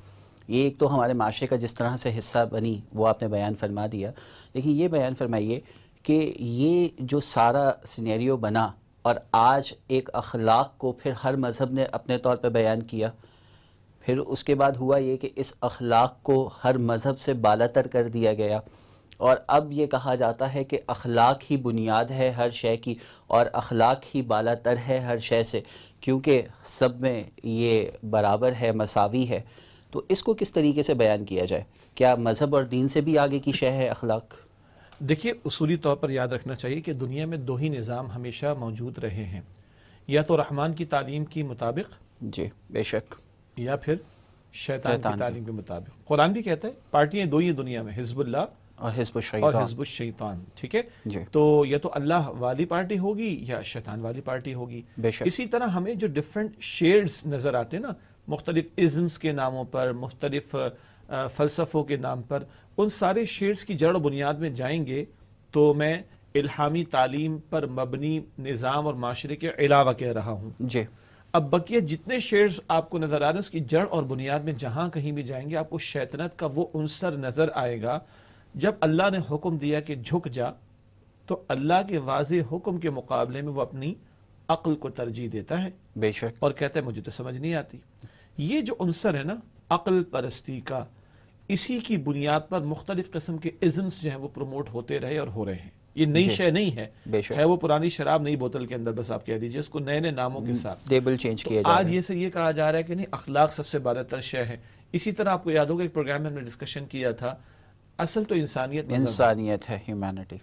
یہ ایک تو ہمارے معاشرے کا جس طرح سے حصہ بنی وہ آپ نے بیان فرما دیا لیکن یہ بیان فرمائیے کہ یہ جو سارا سینیریو بنا اور آج ایک اخلاق کو پھر ہر مذہب نے اپنے طور پہ بیان کیا پھر اس کے بعد ہوا یہ کہ اس اخلاق کو ہر مذہب سے بالا تر کر دیا گیا اور اب یہ کہا جاتا ہے کہ اخلاق ہی بنیاد ہے ہر شے کی اور اخلاق ہی بالا تر ہے ہر شے سے کیونکہ سب میں یہ برابر ہے مساوی ہے تو اس کو کس طریقے سے بیان کیا جائے کیا مذہب اور دین سے بھی آگے کی شے ہے اخلاق دیکھیے اصولی طور پر یاد رکھنا چاہیے کہ دنیا میں دو ہی نظام ہمیشہ موجود رہے ہیں یا تو رحمان کی تعلیم کی مطابق جی بے شک یا پھر شیطان, شیطان کی تعلیم کے مطابق قرآن بھی کہتا ہے پارٹیاں دو ہی دنیا میں حزب اللہ اور حزب الشیطان اور حزب الشیطان ٹھیک ہے جی۔ تو یا تو اللہ والی پارٹی ہوگی یا شیطان والی پارٹی ہوگی اسی طرح ہمیں جو ڈیفرنٹ شیڈز نظر آتے ہیں نا مختلف ازمز کے ناموں پر مختلف فلسفوں کے نام پر ان سارے شیڈز کی جڑ و بنیاد میں جائیں گے تو میں الہامی تعلیم پر مبنی نظام اور معاشرے کے علاوہ کہہ رہا ہوں جی اب بقیہ جتنے شیئرز آپ کو نظر آ رہے ہیں اس کی جڑ اور بنیاد میں جہاں کہیں بھی جائیں گے آپ کو شیطنت کا وہ عنصر نظر آئے گا جب اللہ نے حکم دیا کہ جھک جا تو اللہ کے واضح حکم کے مقابلے میں وہ اپنی عقل کو ترجیح دیتا ہے بے شک اور کہتا ہے مجھے تو سمجھ نہیں آتی یہ جو عنصر ہے نا عقل پرستی کا اسی کی بنیاد پر مختلف قسم کے ازمز جو ہیں وہ پروموٹ ہوتے رہے اور ہو رہے ہیں یہ نئی جی۔ شے نہیں ہے ہے وہ پرانی شراب نئی بوتل کے اندر بس آپ کہہ دیجئے اس کو نئے نئے ناموں کے ساتھ دیبل چینج کیا جا آج یہ سے یہ کہا جا رہا ہے کہ نہیں اخلاق سب سے بارہ تر شے ہے اسی طرح آپ کو یاد ہوگا ایک پروگرام میں نے ڈسکشن کیا تھا اصل تو انسانیت مذہب انسانیت ہے ہیومینٹی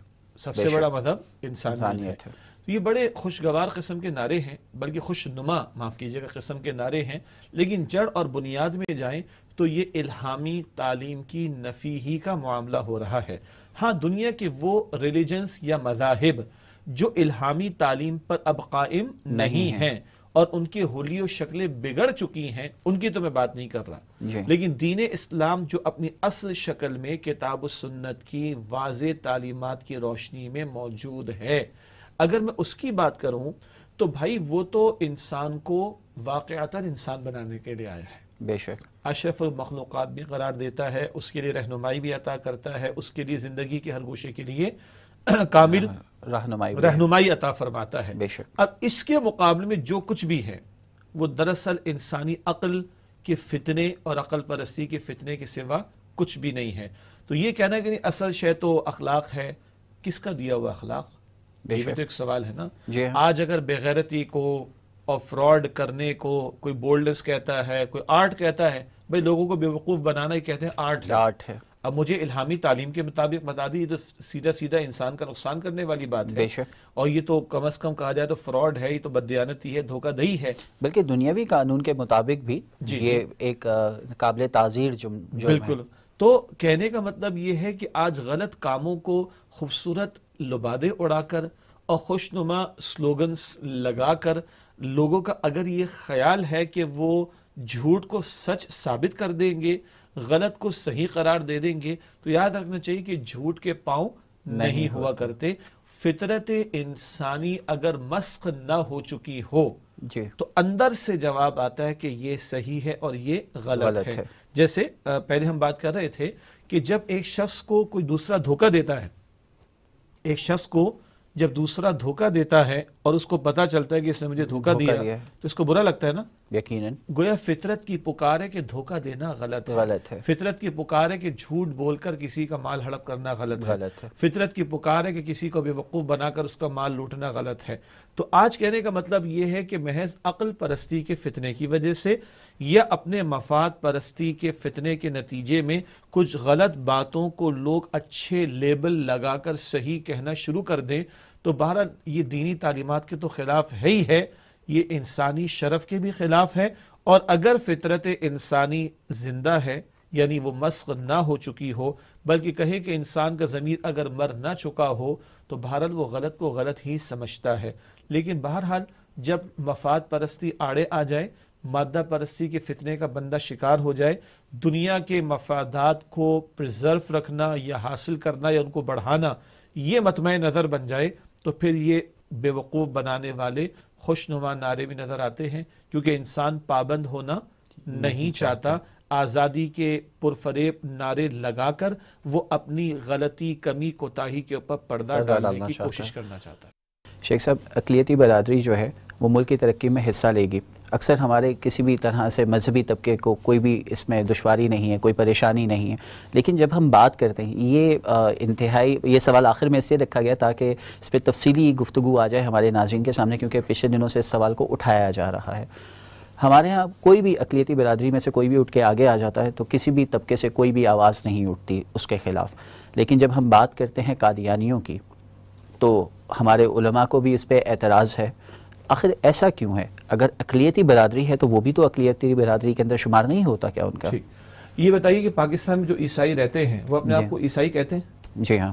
سب سے بڑا مذہب انسانیت ہے یہ بڑے خوشگوار قسم کے نعرے ہیں بلکہ خوشنما معاف کیجئے گا قسم کے نعرے ہیں لیکن جڑ اور بنیاد میں جائیں تو یہ الہامی تعلیم کی نفی ہی کا معاملہ ہو رہا ہے ہاں دنیا کے وہ ریلیجنس یا مذاہب جو الہامی تعلیم پر اب قائم نہیں ہیں اور ان کی ہولی و شکلیں بگڑ چکی ہیں ان کی تو میں بات نہیں کر رہا جی۔ لیکن دین اسلام جو اپنی اصل شکل میں کتاب و سنت کی واضح تعلیمات کی روشنی میں موجود ہے اگر میں اس کی بات کروں تو بھائی وہ تو انسان کو واقعہ انسان بنانے کے لیے آیا ہے بے شک اشرف المخلوقات بھی قرار دیتا ہے اس کے لیے رہنمائی بھی عطا کرتا ہے اس کے لیے زندگی کے ہر گوشے کے لیے کامل رہنمائی عطا فرماتا ہے بے شک اب اس کے مقابلے میں جو کچھ بھی ہے وہ دراصل انسانی عقل کے فتنے اور عقل پرستی کے فتنے کے سوا کچھ بھی نہیں ہے تو یہ کہنا ہے کہ نہیں اصل شے تو اخلاق ہے کس کا دیا ہوا اخلاق بے شک تو ایک سوال ہے نا جی ہاں۔ آج اگر غیرتی کو اور فراڈ کرنے کو کوئی بولڈنس کہتا ہے کوئی آرٹ کہتا ہے بھائی لوگوں کو بے وقوف بنانا تعلیم کے مطابق بتا دی یہ تو سیدھا سیدھا انسان کا نقصان کرنے والی بات ہے اور یہ تو کم از کم کہا جائے تو فراڈ ہے یہ تو بدیانتی ہے دھوکہ دہی ہے بلکہ دنیاوی قانون کے مطابق بھی جی یہ جی۔ ایک قابل تاجیر ہے بالکل تو کہنے کا مطلب یہ ہے کہ آج غلط کاموں کو خوبصورت لبادے اڑا کر اور خوشنما سلوگنز لگا کر لوگوں کا اگر یہ خیال ہے کہ وہ جھوٹ کو سچ ثابت کر دیں گے غلط کو صحیح قرار دے دیں گے تو یاد رکھنا چاہیے کہ جھوٹ کے پاؤں نہیں ہوا کرتے فطرت انسانی اگر مسخ نہ ہو چکی ہو جی۔ تو اندر سے جواب آتا ہے کہ یہ صحیح ہے اور یہ غلط ہے جیسے پہلے ہم بات کر رہے تھے کہ جب ایک شخص کو کوئی دوسرا دھوکہ دیتا ہے ایک شخص کو جب دوسرا دھوکا دیتا ہے اور اس کو پتا چلتا ہے کہ اس نے مجھے دھوکا دیا تو اس کو برا لگتا ہے نا یقیناً گویا فطرت کی پکارے کے دھوکا دینا غلط ہے فطرت کی پکارے کے جھوٹ بول کر کسی کا مال ہڑپ کرنا غلط ہے فطرت کی پکارے کے کسی کو بے وقوف بنا کر اس کا مال لوٹنا غلط ہے تو آج کہنے کا مطلب یہ ہے کہ محض عقل پرستی کے فتنے کی وجہ سے یا اپنے مفاد پرستی کے فتنے کے نتیجے میں کچھ غلط باتوں کو لوگ اچھے لیبل لگا کر صحیح کہنا شروع کر دیں تو بہرحال یہ دینی تعلیمات کے تو خلاف ہے ہی ہے یہ انسانی شرف کے بھی خلاف ہے اور اگر فطرت انسانی زندہ ہے یعنی وہ مسخ نہ ہو چکی ہو بلکہ کہیں کہ انسان کا ضمیر اگر مر نہ چکا ہو تو بہرحال وہ غلط کو غلط ہی سمجھتا ہے لیکن بہرحال جب مفاد پرستی آڑے آ جائے مادہ پرستی کے فتنے کا بندہ شکار ہو جائے دنیا کے مفادات کو پرزرو رکھنا یا حاصل کرنا یا ان کو بڑھانا یہ مطمئن نظر بن جائے تو پھر یہ بے وقوف بنانے والے خوش نما نعرے بھی نظر آتے ہیں کیونکہ انسان پابند ہونا نہیں چاہتا آزادی کے پرفریب نعرے لگا کر وہ اپنی غلطی کمی کوتاہی کے اوپر پردہ ڈالنے کی کوشش کرنا چاہتا ہے شیخ صاحب اقلیتی برادری جو ہے وہ ملک کی ترقی میں حصہ لے گی اکثر ہمارے کسی بھی طرح سے مذہبی طبقے کو کوئی بھی اس میں دشواری نہیں ہے کوئی پریشانی نہیں ہے لیکن جب ہم بات کرتے ہیں یہ انتہائی یہ سوال آخر میں اس لیے رکھا گیا تاکہ اس پہ تفصیلی گفتگو آ جائے ہمارے ناظرین کے سامنے کیونکہ پچھلے دنوں سے اس سوال کو اٹھایا جا رہا ہے ہمارے ہاں کوئی بھی اقلیتی برادری میں سے کوئی بھی اٹھ کے آگے آ جاتا ہے تو کسی بھی طبقے سے کوئی بھی آواز نہیں اٹھتی اس کے خلاف لیکن جب ہم بات کرتے ہیں قادیانیوں کی تو ہمارے علماء کو بھی اس پہ اعتراض ہے آخر ایسا کیوں ہے اگر اقلیتی برادری ہے تو وہ بھی تو اقلیتی برادری کے اندر شمار نہیں ہوتا کیا ان کا یہ بتائیے کہ پاکستان میں جو عیسائی رہتے ہیں وہ اپنے آپ جی۔ کو عیسائی کہتے ہیں جی ہاں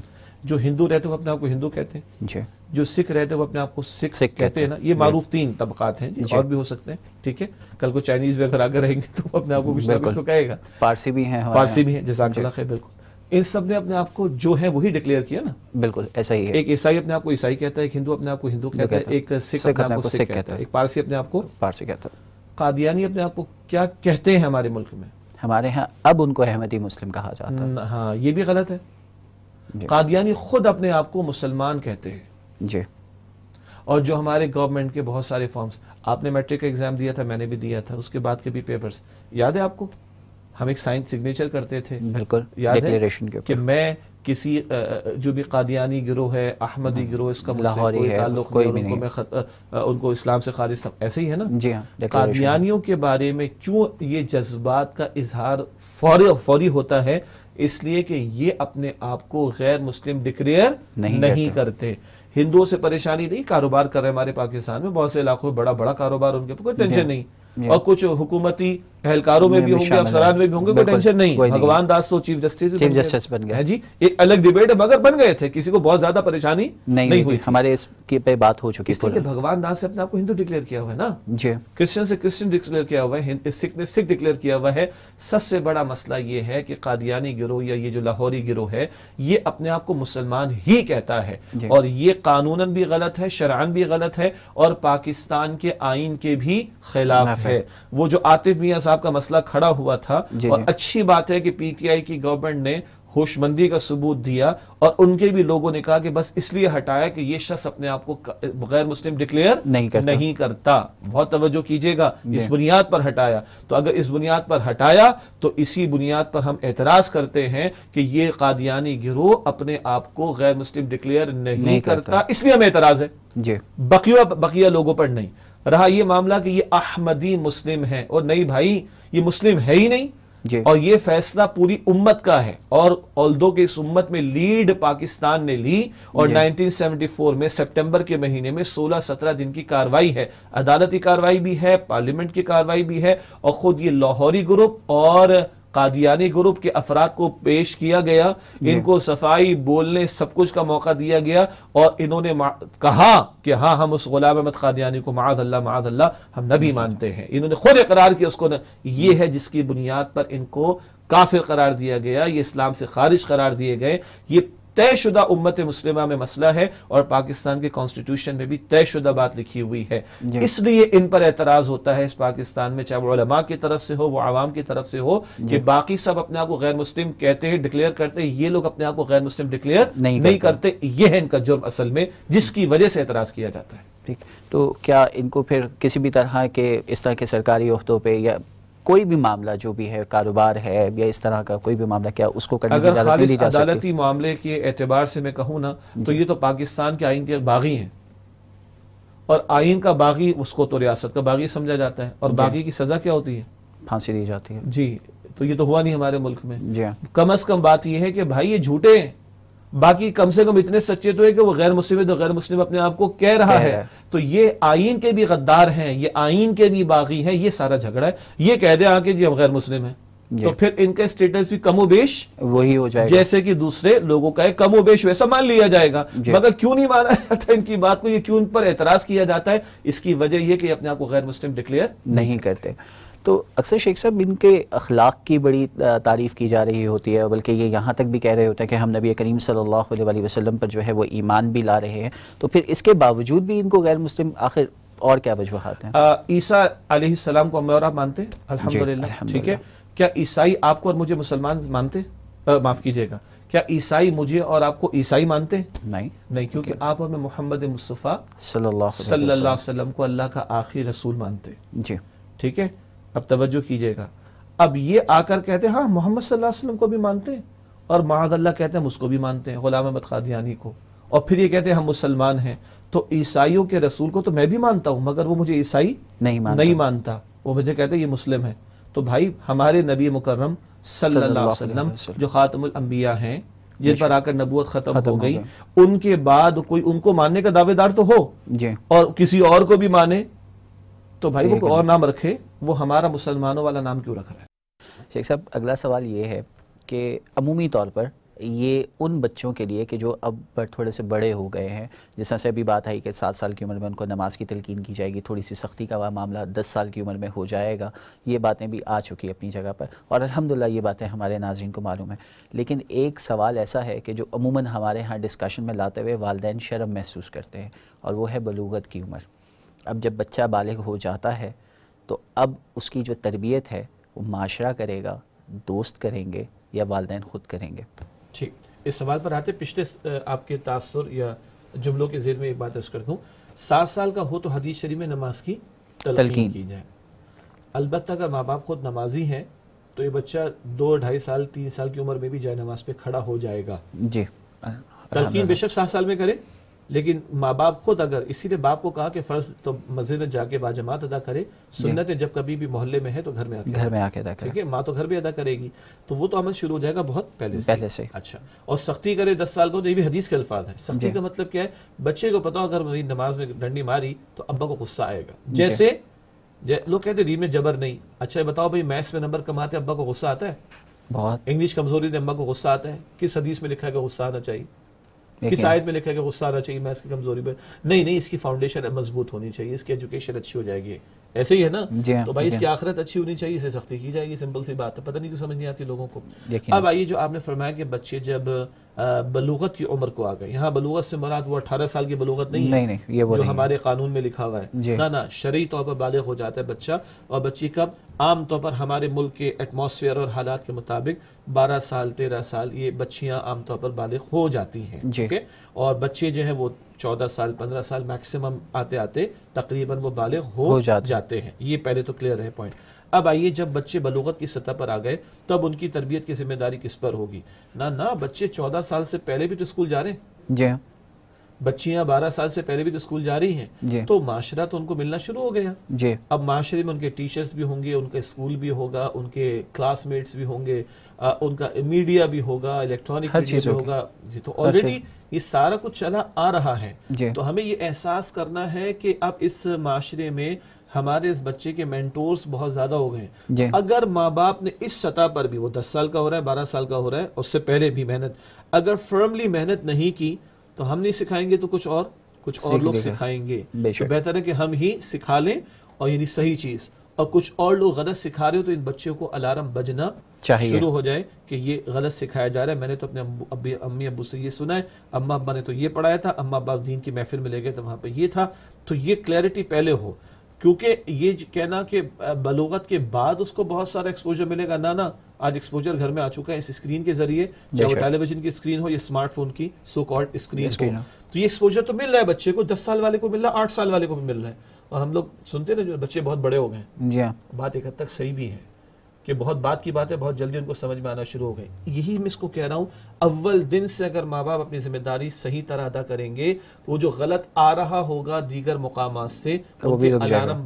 جو ہندو رہتے ہیں وہ اپنے آپ کو ہندو کہتے ہیں جی۔ جو سکھ رہتے ہیں وہ اپنے آپ کو سکھ کہتے ہیں یہ جی۔ معروف تین طبقات ہیں اور بھی ہو سکتے ہیں ٹھیک ہے کل کو چائنیز بھی اگر آگے رہیں گے تو وہ اپنے آپ کو کچھ نہ کچھ تو کہے گا پارسی بھی ہیں پارسی بھی ہیں جزاک اللہ خیر بالکل ان سب نے اپنے آپ کو جو ہیں وہی ڈکلیئر کیا نا بالکل ایسا ہی ہے ایک عیسائی اپنے آپ کو عیسائی کہتا ہے ایک ہندو اپنے آپ کو ہندو کہتا ہے ایک سکھ اپنے آپ کو سکھ کہتا ہے ایک پارسی اپنے آپ کو پارسی کہتا ہے قادیانی اپنے آپ کو کیا کہتے ہیں ہمارے ملک میں ہمارے ہاں اب ان کو احمدی مسلم کہا جاتا ہے ہاں یہ بھی غلط ہے جی۔ قادیانی خود اپنے آپ کو مسلمان کہتے ہیں جی اور جو ہمارے گورنمنٹ کے بہت سارے فارمز آپ نے میٹرک کا اگزام دیا تھا میں نے بھی دیا تھا اس کے بعد کے بھی پیپرز یاد ہے آپ کو ہم ایک سائن سگنیچر کرتے تھے بالکل یاد ہے کہ میں کسی جو بھی قادیانی گروہ ہے احمدی ہاں، گروہ اس کا کوئی تعلق کوئی بھی نہیں ان کو اسلام سے خارج ایسے ہی ہے نا جی ہاں قادیانیوں کے بارے میں کیوں یہ جذبات کا اظہار فوری فوری ہوتا ہے اس لیے کہ یہ اپنے آپ کو غیر مسلم ڈکلیئر نہیں کرتے ہندوؤں سے پریشانی نہیں کاروبار کر رہے ہمارے پاکستان میں بہت سے علاقوں میں بڑا بڑا کاروبار ان کے پر کوئی جی ٹینشن ہاں۔ نہیں اور کچھ حکومتی اہلکاروں میں بھی ہوں گے افسران میں بھی ہوں گے کوئی ٹینشن نہیں بھگوان داس تو چیف جسٹس چیف جسٹس بن گئے جی ایک الگ ڈیبیٹ ہے مگر بن گئے تھے کسی کو بہت زیادہ پریشانی نہیں ہوئی ہمارے اس کے پہ بات ہو چکی اس لیے بھگوان داس سے اپنے آپ کو ہندو ڈیکلیئر کیا ہوا ہے نا جی کرسچن سے کرسچن ڈیکلیئر کیا ہوا ہے سکھ نے سکھ ڈیکلیئر کیا ہوا ہے سب سے بڑا مسئلہ یہ ہے کہ قادیانی گروہ یا یہ جو لاہوری گروہ ہے یہ اپنے آپ کو مسلمان ہی کہتا ہے جی۔ اور یہ قانون بھی غلط ہے شرعن بھی غلط ہے اور پاکستان کے آئین کے بھی خلاف ہے ہے وہ جو آتف میاں صاحب کا مسئلہ کھڑا ہوا تھا جی، جی۔ اور اچھی بات ہے کہ پی ٹی آئی کی گورنمنٹ نے ہوشمندی کا ثبوت دیا اور ان کے بھی لوگوں نے کہا کہ بس اس لیے ہٹایا کہ یہ شخص اپنے آپ کو غیر مسلم ڈکلیئر نہیں کرتا بہت توجہ کیجئے گا جی۔ اس بنیاد پر ہٹایا تو اگر اس بنیاد پر ہٹایا تو اسی بنیاد پر ہم اعتراض کرتے ہیں کہ یہ قادیانی گروہ اپنے آپ کو غیر مسلم ڈکلیئر نہیں کرتا اس لیے ہم اعتراض ہے بقیہ لوگوں پر نہیں رہا یہ معاملہ کہ یہ احمدی مسلم ہے اور نہیں بھائی یہ مسلم ہے ہی نہیں جی۔ اور یہ فیصلہ پوری امت کا ہے اور کے اس امت میں لیڈ پاکستان نے لی اور نائنٹین سیونٹی فور میں سپٹمبر کے مہینے میں سولہ سترہ دن کی کاروائی ہے عدالتی کاروائی بھی ہے پارلیمنٹ کی کاروائی بھی ہے اور خود یہ لاہوری گروپ اور قادیانی گروپ کے افراد کو پیش کیا گیا جی۔ ان کو صفائی بولنے سب کچھ کا موقع دیا گیا اور انہوں نے کہا کہ ہاں ہم اس غلام احمد قادیانی کو معاذ اللہ معاذ اللہ ہم نبی جی۔ مانتے ہیں انہوں نے خود اقرار کیا اس کو یہ ہے جس کی بنیاد پر ان کو کافر قرار دیا گیا یہ اسلام سے خارج قرار دیے گئے یہ طے شدہ امت مسلمہ میں مسئلہ ہے اور پاکستان کے کانسٹیٹیوشن میں بھی طے شدہ بات لکھی ہوئی ہے جی۔ اس لیے ان پر اعتراض ہوتا ہے اس پاکستان میں چاہے وہ علماء کی طرف سے ہو وہ عوام کی طرف سے ہو جی۔ کہ باقی سب اپنے آپ کو غیر مسلم کہتے ہیں ڈکلیئر کرتے ہیں یہ لوگ اپنے آپ کو غیر مسلم ڈکلیئر نہیں کرتے یہ ہے ان کا جرم اصل میں جس کی وجہ سے اعتراض کیا جاتا ہے تو کیا ان کو پھر کسی بھی طرح کے اس طرح کے سرکاری عہدوں پہ یا کوئی بھی معاملہ جو بھی ہے کاروبار ہے یا اس طرح کا کوئی بھی معاملہ کیا اس کو کرنے اگر خالص عدالتی معاملے اعتبار سے میں کہوں نا تو جی۔ یہ تو پاکستان کے آئین کے باغی ہیں اور آئین کا باغی اس کو تو ریاست کا باغی سمجھا جاتا ہے اور جی۔ باغی کی سزا کیا ہوتی ہے پھانسی دی جاتی ہے جی تو یہ تو ہوا نہیں ہمارے ملک میں جی۔ کم از کم بات یہ ہے کہ بھائی یہ جھوٹے ہیں باقی کم کم سے اتنے سچے تو ہے کہ وہ غیر مسلم تو غیر مسلم اپنے آپ کو کہہ رہا ہے تو یہ آئین کے بھی غدار ہیں یہ آئین کے بھی باغی ہیں یہ سارا جھگڑا ہے یہ کہہ دیں جی غیر مسلم ہیں جی۔ تو پھر ان کا اسٹیٹس بھی کم و بیش وہی ہو جائے جیسے کہ دوسرے لوگوں کا ہے کم و بیش ویسا مان لیا جائے گا جی۔ مگر کیوں نہیں مانا جاتا ان کی بات کو یہ کیوں ان پر اعتراض کیا جاتا ہے اس کی وجہ یہ کہ اپنے آپ کو غیر مسلم ڈکلیئر نہیں کرتے تو اکثر شیخ صاحب ان کے اخلاق کی بڑی تعریف کی جا رہی ہوتی ہے بلکہ یہ یہاں تک بھی کہہ رہے ہوتے ہیں کہ ہم نبی کریم صلی اللہ علیہ وسلم پر جو ہے وہ ایمان بھی لا رہے ہیں تو پھر اس کے باوجود بھی ان کو غیر مسلم آخر اور کیا وجوہات ہیں عیسیٰ علیہ السلام کو مانتے ہیں جی، الحمدللہ کیا عیسائی آپ کو اور مجھے مسلمان مانتے معاف کیجئے گا کیا عیسائی مجھے اور آپ کو عیسائی مانتے نہیں نہیں کیونکہ آپ اور میں محمد مصطفیٰ صلی اللہ علیہ وسلم کو اللہ کا آخری رسول مانتے جی ٹھیک ہے اب توجہ کیجئے گا اب یہ آ کر کہتے ہیں ہاں محمد صلی اللہ علیہ وسلم کو بھی مانتے ہیں اور معاذ اللہ کہتے ہیں ہم اس کو بھی مانتے ہیں غلام احمد ہیں ہم مسلمان ہیں تو عیسائیوں کے رسول کو تو میں بھی مانتا ہوں مگر وہ مجھے عیسائی نہیں مانتا وہ مجھے کہتے ہیں یہ مسلم ہے تو بھائی ہمارے نبی مکرم صلی اللہ علیہ وسلم جو خاتم الانبیاء ہیں جن جی پر آ کر نبوت ختم ہو گئی ان کے بعد کوئی ان کو ماننے کا دعوے دار تو ہو جی۔ اور کسی اور کو بھی مانے تو بھائی وہ اور نام رکھے وہ ہمارا مسلمانوں والا نام کیوں رکھ رہا ہے شیخ صاحب اگلا سوال یہ ہے کہ عمومی طور پر یہ ان بچوں کے لیے کہ جو اب تھوڑے سے بڑے ہو گئے ہیں جس طرح سے ابھی بات آئی کہ سات سال کی عمر میں ان کو نماز کی تلقین کی جائے گی تھوڑی سی سختی کا معاملہ دس سال کی عمر میں ہو جائے گا یہ باتیں بھی آ چکی اپنی جگہ پر اور الحمدللہ یہ باتیں ہمارے ناظرین کو معلوم ہیں لیکن ایک سوال ایسا ہے کہ جو عموماً ہمارے ہاں ڈسکشن میں لاتے ہوئے والدین شرم محسوس کرتے ہیں اور وہ ہے بلوغت کی عمر اب جب بچہ بالک ہو جاتا ہے تو اب اس کی جو تربیت ہے وہ معاشرہ کرے گا دوست کریں گے یا والدین خود کریں گے ٹھیک اس سوال پر آتے پچھلے آپ کے تاثر یا جملوں کے ذریعے میں ایک بات ارز کر دوں سات سال کا ہو تو حدیث شریف میں نماز کی تلقین کی جائے البتہ اگر ماں باپ خود نمازی ہیں تو یہ بچہ دو ڈھائی سال تین سال کی عمر میں بھی جائے نماز پہ کھڑا ہو جائے گا جی تلقین بے شک سات سال میں کرے لیکن ماں باپ خود اگر اسی لیے باپ کو کہا کہ فرض تو مسجد میں جا کے با جماعت ادا کرے سنتیں جب کبھی بھی محلے میں ہے تو گھر میں ادا کرے گی تو وہ تو عمل شروع ہو جائے گا بہت پہلے پہلے سے سے اچھا اور سختی کرے دس سال کو تو یہ بھی حدیث کے الفاظ ہے سختی جی۔ کا مطلب کیا ہے بچے کو پتا اگر نماز میں ڈنڈی ماری تو ابا کو غصہ آئے گا جی۔ جیسے جی، لوگ کہتے دین میں جبر نہیں اچھا بتاؤ بھائی میتھس میں نمبر کماتے ابا کو غصہ آتا ہے بہت انگلش کمزوری دے ابا کو غصہ آتا ہے کس حدیث میں لکھا ہے کہ غصہ آنا چاہیے کس آیت میں لکھا ہے کہ غصہ آنا چاہیے میں اس کی کمزوری پہ نہیں نہیں اس کی فاؤنڈیشن مضبوط ہونی چاہیے اس کی ایجوکیشن اچھی ہو جائے گی ایسے ہی ہے نا جی ہاں، تو بھائی جی اس کی ہاں۔ آخرت اچھی ہونی چاہیے اسے سختی کی جائے گی سمپل سی بات ہے پتہ نہیں کیوں سمجھ نہیں آتی لوگوں کو اب آئیے جو آپ نے فرمایا کہ بچے جب بلوغت کی عمر کو آ گئے یہاں بلوغت سے مراد وہ اٹھارہ سال کی بلوغت نہیں ہے جو ہمارے قانون میں لکھا ہوا ہے جی۔ نہ نہ شرعی طور پر بالغ ہو جاتا ہے بچہ اور بچی کب عام طور پر ہمارے ملک کے ایٹماسفیئر اور حالات کے مطابق بارہ سال تیرہ سال یہ بچیاں عام طور پر بالغ ہو جاتی ہیں اور بچے جو ہیں وہ چودہ سال پندرہ سال میکسیمم آتے آتے تقریباً وہ بالغ ہو جاتے ہیں یہ پہلے تو پوائنٹ اب آئیے جب بچے بلوغت کی سطح پر تب ان کی تربیت کی ذمہ داری کس پر ہوگی نہ بچے چودہ سال سے پہلے بھی تو اسکول جا رہے ہیں جی ہاں۔ بچیاں بارہ سال سے پہلے بھی تو اسکول جا رہی ہیں جی۔ تو معاشرہ تو ان کو ملنا شروع ہو گیا جی۔ اب معاشرے میں ان کے ٹیچرز بھی ہوں گے ان کے اسکول بھی ہوگا ان کے کلاس میٹس بھی ہوں گے ان کا میڈیا بھی ہوگا الیکٹرانک ہوگا جی، تو آلریڈی یہ سارا کچھ چلا آ رہا ہے جی۔ تو ہمیں یہ احساس کرنا ہے کہ اب اس معاشرے میں ہمارے اس بچے کے منٹورز بہت زیادہ ہو گئے ہیں جی۔ اگر ماں باپ نے اس سطح پر بھی وہ دس سال کا ہو رہا ہے بارہ سال کا ہو رہا ہے اس سے پہلے بھی محنت اگر فرملی محنت نہیں کی تو ہم نہیں سکھائیں گے تو کچھ اور کچھ اور لوگ سکھائیں گے تو بہتر ہے کہ ہم ہی سکھا لیں اور یعنی صحیح چیز اور کچھ اور لوگ غلط سکھا رہے ہو تو ان بچوں کو الارم بجنا شروع ہو جائے کہ یہ غلط سکھایا جا رہا ہے میں نے تو اپنے امی ابو سے یہ سنا ہے اما ابا نے تو یہ پڑھایا تھا اما ابا دین کی محفل میں لے گئے تو وہاں پہ یہ تھا تو یہ کلیئرٹی پہلے ہو کیونکہ یہ کہنا کہ بلوغت کے بعد اس کو بہت سارا ایکسپوجر ملے گا نا آج ایکسپوجر گھر میں آ چکا ہے اس اسکرین کے ذریعے چاہے وہ ٹیلی ویژن کی اسکرین ہو یا اسمارٹ فون کی سو تو یہ ایکسپوجر تو مل رہا ہے بچے کو دس سال والے کو مل رہا ہے آٹھ سال والے کو بھی مل رہا ہے اور ہم لوگ سنتے نا جو بچے بہت بڑے ہو گئے جی ہاں۔ بات ایک حد تک صحیح بھی ہے کہ بہت بات کی بات ہے بہت جلدی ان کو سمجھ میں آنا شروع ہو گئی یہی میں اس کو کہہ رہا ہوں اول دن سے اگر ماں باپ اپنی ذمہ داری صحیح طرح ادا کریں گے وہ جو غلط آ رہا ہوگا دیگر مقامات سے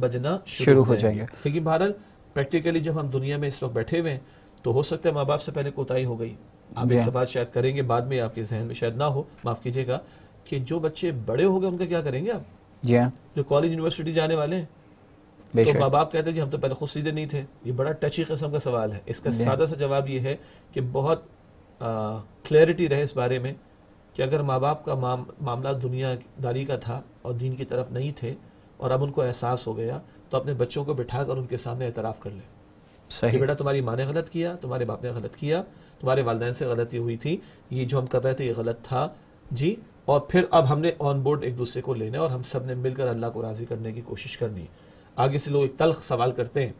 بجنا شروع ہو لیکن بہرحال پریکٹیکلی جب ہم دنیا میں اس وقت بیٹھے ہوئے ہیں تو ہو سکتا ہے ماں باپ سے پہلے کوتاہی ہو گئی آپ جی ایک ہاں۔ سوال بات شاید کریں گے بعد میں آپ کے ذہن میں شاید نہ ہو معاف کیجیے گا کہ جو بچے بڑے ہو گئے ان کا کیا کریں گے آپ جی ہاں۔ جو کالج یونیورسٹی جانے والے ہیں ہیں تو تو ماں باپ کہتے جی ہم پہلے خود سیدھے نہیں تھے یہ بڑا ٹچی قسم کا سوال ہے اس کا سادہ سا جواب یہ ہے کہ بہت کلیئرٹی رہے اس بارے میں کہ اگر ماں باپ کا کا معاملہ دنیا داری تھا اور دین کی طرف نہیں تھے اور اب ان کو احساس ہو گیا تو اپنے بچوں کو بٹھا کر ان کے سامنے اعتراف کر لیں بیٹا تمہاری ماں نے غلط کیا تمہارے باپ نے غلط کیا تمہارے والدین سے غلطی ہوئی تھی یہ جو ہم کر رہے تھے یہ غلط تھا جی اور پھر اب ہم نے آن بورڈ ایک دوسرے کو لینے اور ہم سب نے مل کر اللہ کو راضی کرنے کی کوشش کرنی آگے سے لوگ ایک تلخ سوال کرتے ہیں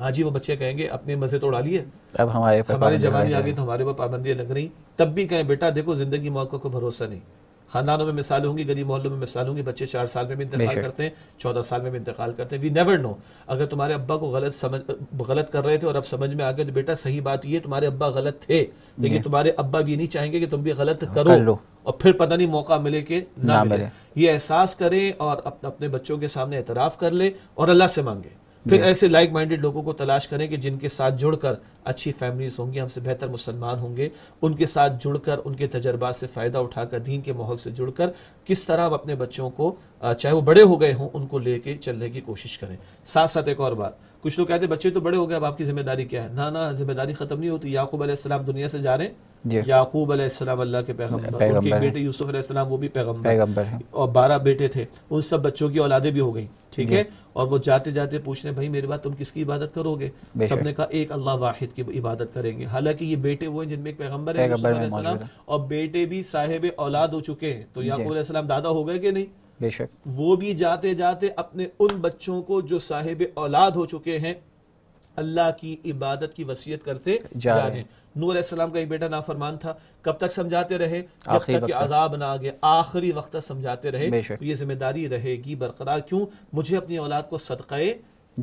ہاں جی وہ بچے کہیں گے اپنے مزے توڑا لیے اب ہمارے ہماری جوانی آگے تو ہمارے پر پابندیاں لگ رہی تب بھی کہیں بیٹا دیکھو زندگی موقع کو بھروسہ نہیں خاندانوں میں مثال ہوں گی گلی محلوں میں مثال ہوں گی بچے چار سال میں بھی انتقال کرتے ہیں چودہ سال میں بھی انتقال کرتے ہیں وی نیور نو اگر تمہارے ابا کو غلط سمجھ غلط کر رہے تھے اور اب سمجھ میں آ گئے تو بیٹا صحیح بات یہ تمہارے ابا غلط تھے جی۔ لیکن تمہارے ابا بھی نہیں چاہیں گے کہ تم بھی غلط ہاں، کرو اور پھر پتہ نہیں موقع ملے کہ نہ ملے یہ احساس کریں اور اپنے بچوں کے سامنے اعتراف کر لیں اور اللہ سے مانگیں پھر جی۔ ایسے لائک مائنڈڈ لوگوں کو تلاش کریں کہ جن کے ساتھ جڑ کر اچھی فیملیز ہوں گی ہم سے بہتر مسلمان ہوں گے ان کے ساتھ جڑ کر ان کے تجربات سے فائدہ اٹھا کر دین کے ماحول سے جڑ کر کس طرح ہم اپنے بچوں کو چاہے وہ بڑے ہو گئے ہوں ان کو لے کے چلنے کی کوشش کریں ساتھ ساتھ ایک اور بات کچھ لوگ کہتے ہیں بچے تو بڑے ہو گئے اب آپ کی ذمہ داری کیا ہے نہ ذمہ داری ختم نہیں ہوتی یعقوب علیہ السلام دنیا سے جا رہے ہیں جی۔ یعقوب علیہ السلام اللہ کے پیغمبر ان کے بیٹے یوسف علیہ السلام وہ بھی پیغمبر اور بارہ بیٹے تھے ان سب بچوں کی اولادیں بھی ہو گئیں ٹھیک جی۔ ہے اور وہ جاتے جاتے پوچھ رہے ہیں بھائی میری بات تم کس کی عبادت کرو گے سب نے کہا ایک اللہ واحد کی عبادت کریں گے حالانکہ یہ بیٹے وہ ہیں جن میں ایک پیغمبر ہے علیہ السلام اور بیٹے بھی صاحب اولاد ہو چکے ہیں تو جی۔ یعقوب علیہ السلام دادا ہو گئے کہ نہیں شک وہ بھی جاتے جاتے اپنے ان بچوں کو جو صاحب اولاد ہو چکے ہیں اللہ کی عبادت کی وسیعت کرتے جا رہے ہیں نور علیہ السلام کا ایک بیٹا نافرمان تھا کب تک سمجھاتے رہے جب تک کہ عذاب نہ آگے آخری وقت سمجھاتے رہے یہ ذمہ داری رہے گی برقرار کیوں مجھے اپنی اولاد کو صدقہ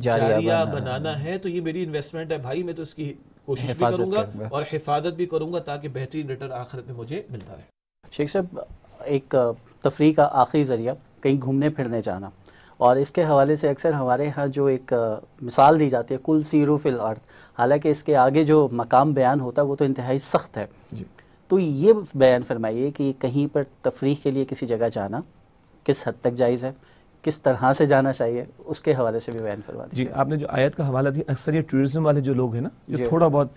جاریہ بنانا ہے تو یہ میری انویسٹمنٹ ہے بھائی میں تو اس کی کوشش بھی کروں گا اور حفاظت بھی کروں گا تاکہ بہترین ریٹرن آخرت میں مجھے ملتا رہے شیخ صاحب ایک تفریح کا آخری ذریعہ کہیں گھومنے پھرنے جانا اور اس کے حوالے سے اکثر ہمارے ہاں جو ایک مثال دی جاتی ہے کل سیرو فی الارض حالانکہ اس کے آگے جو مقام بیان ہوتا ہے وہ تو انتہائی سخت ہے جی تو یہ بیان فرمائیے کہ کہیں پر تفریح کے لیے کسی جگہ جانا کس حد تک جائز ہے کس طرح سے جانا چاہیے اس کے حوالے سے بھی بیان فرمایا جی آپ نے جو آیت کا حوالہ دیا اکثر یہ ٹورزم والے جو لوگ ہیں نا جو جی۔ تھوڑا بہت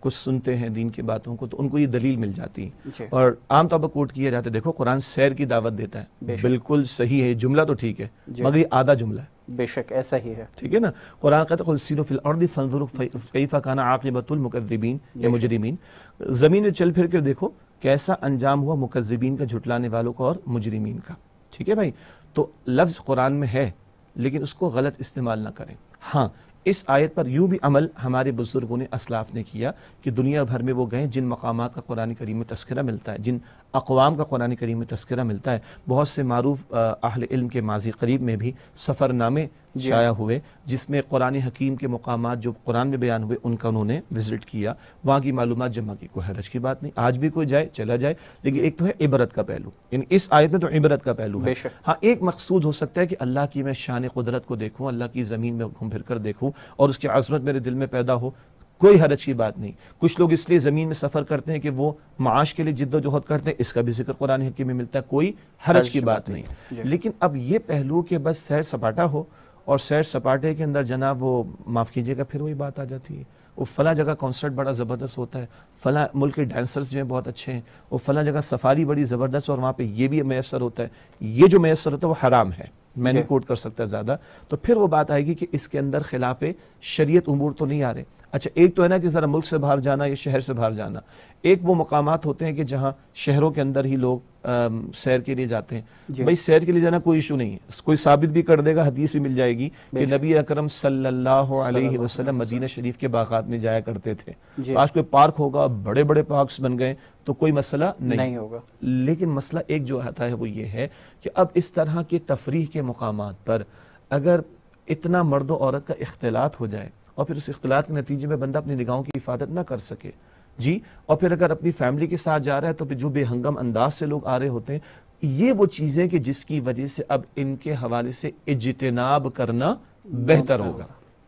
کچھ سنتے ہیں دین کی باتوں کو تو ان کو یہ دلیل مل جاتی ہے جی۔ اور عام طور پر کوٹ کیا جاتا ہے دیکھو قرآن سیر کی دعوت دیتا ہے بالکل صحیح ہے جملہ تو ٹھیک ہے جی۔ مگر یہ آدھا جملہ ہے بے شک ایسا ہی ہے ٹھیک ہے نا قرآن کہتا ہے قل سیرو فی الارض فنظر کیفا کانا عاقبت المکذبین یا مجرمین زمین میں چل پھر کر دیکھو کیسا انجام ہوا مکذبین کا جھٹلانے والوں کا اور مجرمین کا ٹھیک ہے بھائی تو لفظ قرآن میں ہے لیکن اس کو غلط استعمال نہ کریں ہاں اس آیت پر یوں بھی عمل ہمارے بزرگوں نے اسلاف نے کیا کہ دنیا بھر میں وہ گئے جن مقامات کا قرآن کریم میں تذکرہ ملتا ہے جن اقوام کا قرآن کریم میں تذکرہ ملتا ہے بہت سے معروف اہل علم کے ماضی قریب میں بھی سفر نامے جی شائع ہاں۔ ہوئے جس میں قرآن حکیم کے مقامات جو قرآن میں بیان ہوئے ان کا انہوں نے کیا وہاں کی معلومات جمع کی کوئی حرج کی بات نہیں آج بھی کوئی جائے چلا جائے لیکن ایک تو ہے عبرت کا پہلو یعنی اس آیت میں تو عبرت کا پہلو ہے ہاں ایک مقصود ہو سکتا ہے کہ اللہ کی میں شان قدرت کو دیکھوں اللہ کی زمین میں گھوم پھر کر دیکھوں اور اس کے عظمت میرے دل میں پیدا ہو کوئی حرج کی بات نہیں کچھ لوگ اس لیے زمین میں سفر کرتے ہیں کہ وہ معاش کے لیے جد و جہد کرتے ہیں اس کا بھی ذکر قرآن حکیم میں ملتا ہے کوئی حرج کی بات نہیں جی۔ لیکن اب یہ پہلو کہ بس سیر سپاٹا ہو اور سیر سپاٹے کے اندر جناب وہ معاف کیجیے گا پھر وہی بات آ جاتی ہے وہ فلاں جگہ کانسرٹ بڑا زبردست ہوتا ہے فلاں ملک کے ڈانسرز جو ہیں بہت اچھے ہیں وہ فلاں جگہ سفاری بڑی زبردست اور وہاں پہ یہ بھی میسر ہوتا ہے یہ جو میسر ہوتا ہے وہ حرام ہے میں نہیں کوٹ جی۔ کر سکتا زیادہ تو پھر وہ بات آئے گی کہ اس کے اندر خلاف شریعت امور تو نہیں آ رہے اچھا ایک تو ہے نا کہ ذرا ملک سے باہر جانا یا شہر سے باہر جانا ایک وہ مقامات ہوتے ہیں کہ جہاں شہروں کے اندر ہی لوگ سیر کے لیے جاتے ہیں جی۔ بھائی سیر کے لیے جانا کوئی ایشو نہیں ہے کوئی ثابت بھی کر دے گا حدیث بھی مل جائے گی کہ نبی اکرم صلی اللہ علیہ وسلم مدینہ شریف کے باغات میں جایا کرتے تھے جی۔ آج کوئی پارک ہوگا بڑے بڑے پارکس بن گئے تو کوئی مسئلہ نہیں ہوگا لیکن مسئلہ ایک جو آتا ہے وہ یہ ہے کہ اب اس طرح کے تفریح کے مقامات پر اگر اتنا مرد و عورت کا اختلاط ہو جائے اور پھر اس اختلاط کے نتیجے میں بندہ اپنی نگاہوں کی حفاظت نہ کر سکے جی اور پھر اگر اپنی فیملی کے ساتھ جا رہا ہے تو پھر جو بے ہنگم انداز سے لوگ آ رہے ہوتے ہیں یہ وہ چیزیں کہ جس کی وجہ سے اب ان کے حوالے سے اجتناب کرنا بہتر ہوگا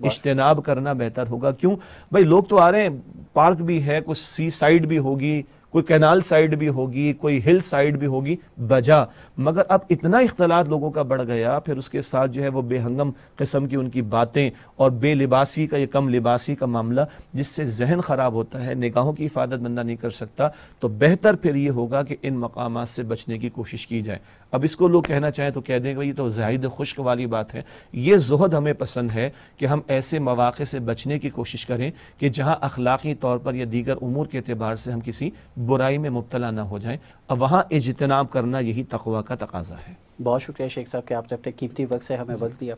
اجتناب کرنا بہتر ہوگا کیوں بھائی لوگ تو آ رہے ہیں پارک بھی ہے کچھ سی سائڈ بھی ہوگی کوئی کینال سائیڈ بھی ہوگی کوئی ہل سائیڈ بھی ہوگی بجا مگر اب اتنا اختلاط لوگوں کا بڑھ گیا پھر اس کے ساتھ جو ہے وہ بے ہنگم قسم کی ان کی باتیں اور بے لباسی کا یہ کم لباسی کا معاملہ جس سے ذہن خراب ہوتا ہے نگاہوں کی حفاظت بندہ نہیں کر سکتا تو بہتر پھر یہ ہوگا کہ ان مقامات سے بچنے کی کوشش کی جائے اب اس کو لوگ کہنا چاہیں تو کہہ دیں کہ یہ تو زاہد خشک والی بات ہے یہ زہد ہمیں پسند ہے کہ ہم ایسے مواقع سے بچنے کی کوشش کریں کہ جہاں اخلاقی طور پر یا دیگر امور کے اعتبار سے ہم کسی برائی میں مبتلا نہ ہو جائیں اور وہاں اجتناب کرنا یہی تقویٰ کا تقاضا ہے بہت شکریہ شیخ صاحب کہ آپ نے اپنے قیمتی وقت سے ہمیں وقت دیا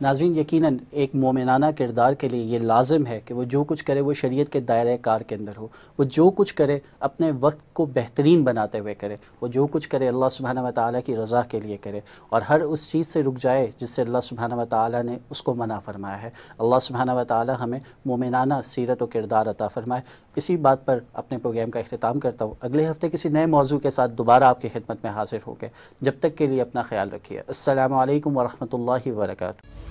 ناظرین یقیناً ایک مومنانہ کردار کے لیے یہ لازم ہے کہ وہ جو کچھ کرے وہ شریعت کے دائرہ کار کے اندر ہو وہ جو کچھ کرے اپنے وقت کو بہترین بناتے ہوئے کرے وہ جو کچھ کرے اللہ سبحانہ وتعالی کی رضا کے لیے کرے اور ہر اس چیز سے رک جائے جس سے اللہ سبحانہ وتعالی نے اس کو منع فرمایا ہے اللہ سبحانہ وتعالی ہمیں مومنانہ سیرت و کردار عطا فرمائے اسی بات پر اپنے پروگرام کا اختتام کرتا ہوں اگلے ہفتے کسی نئے موضوع کے ساتھ دوبارہ آپ کی خدمت میں حاضر ہوگے جب تک کے لیے اپنا خیال رکھیے السلام علیکم ورحمۃ اللہ وبرکاتہ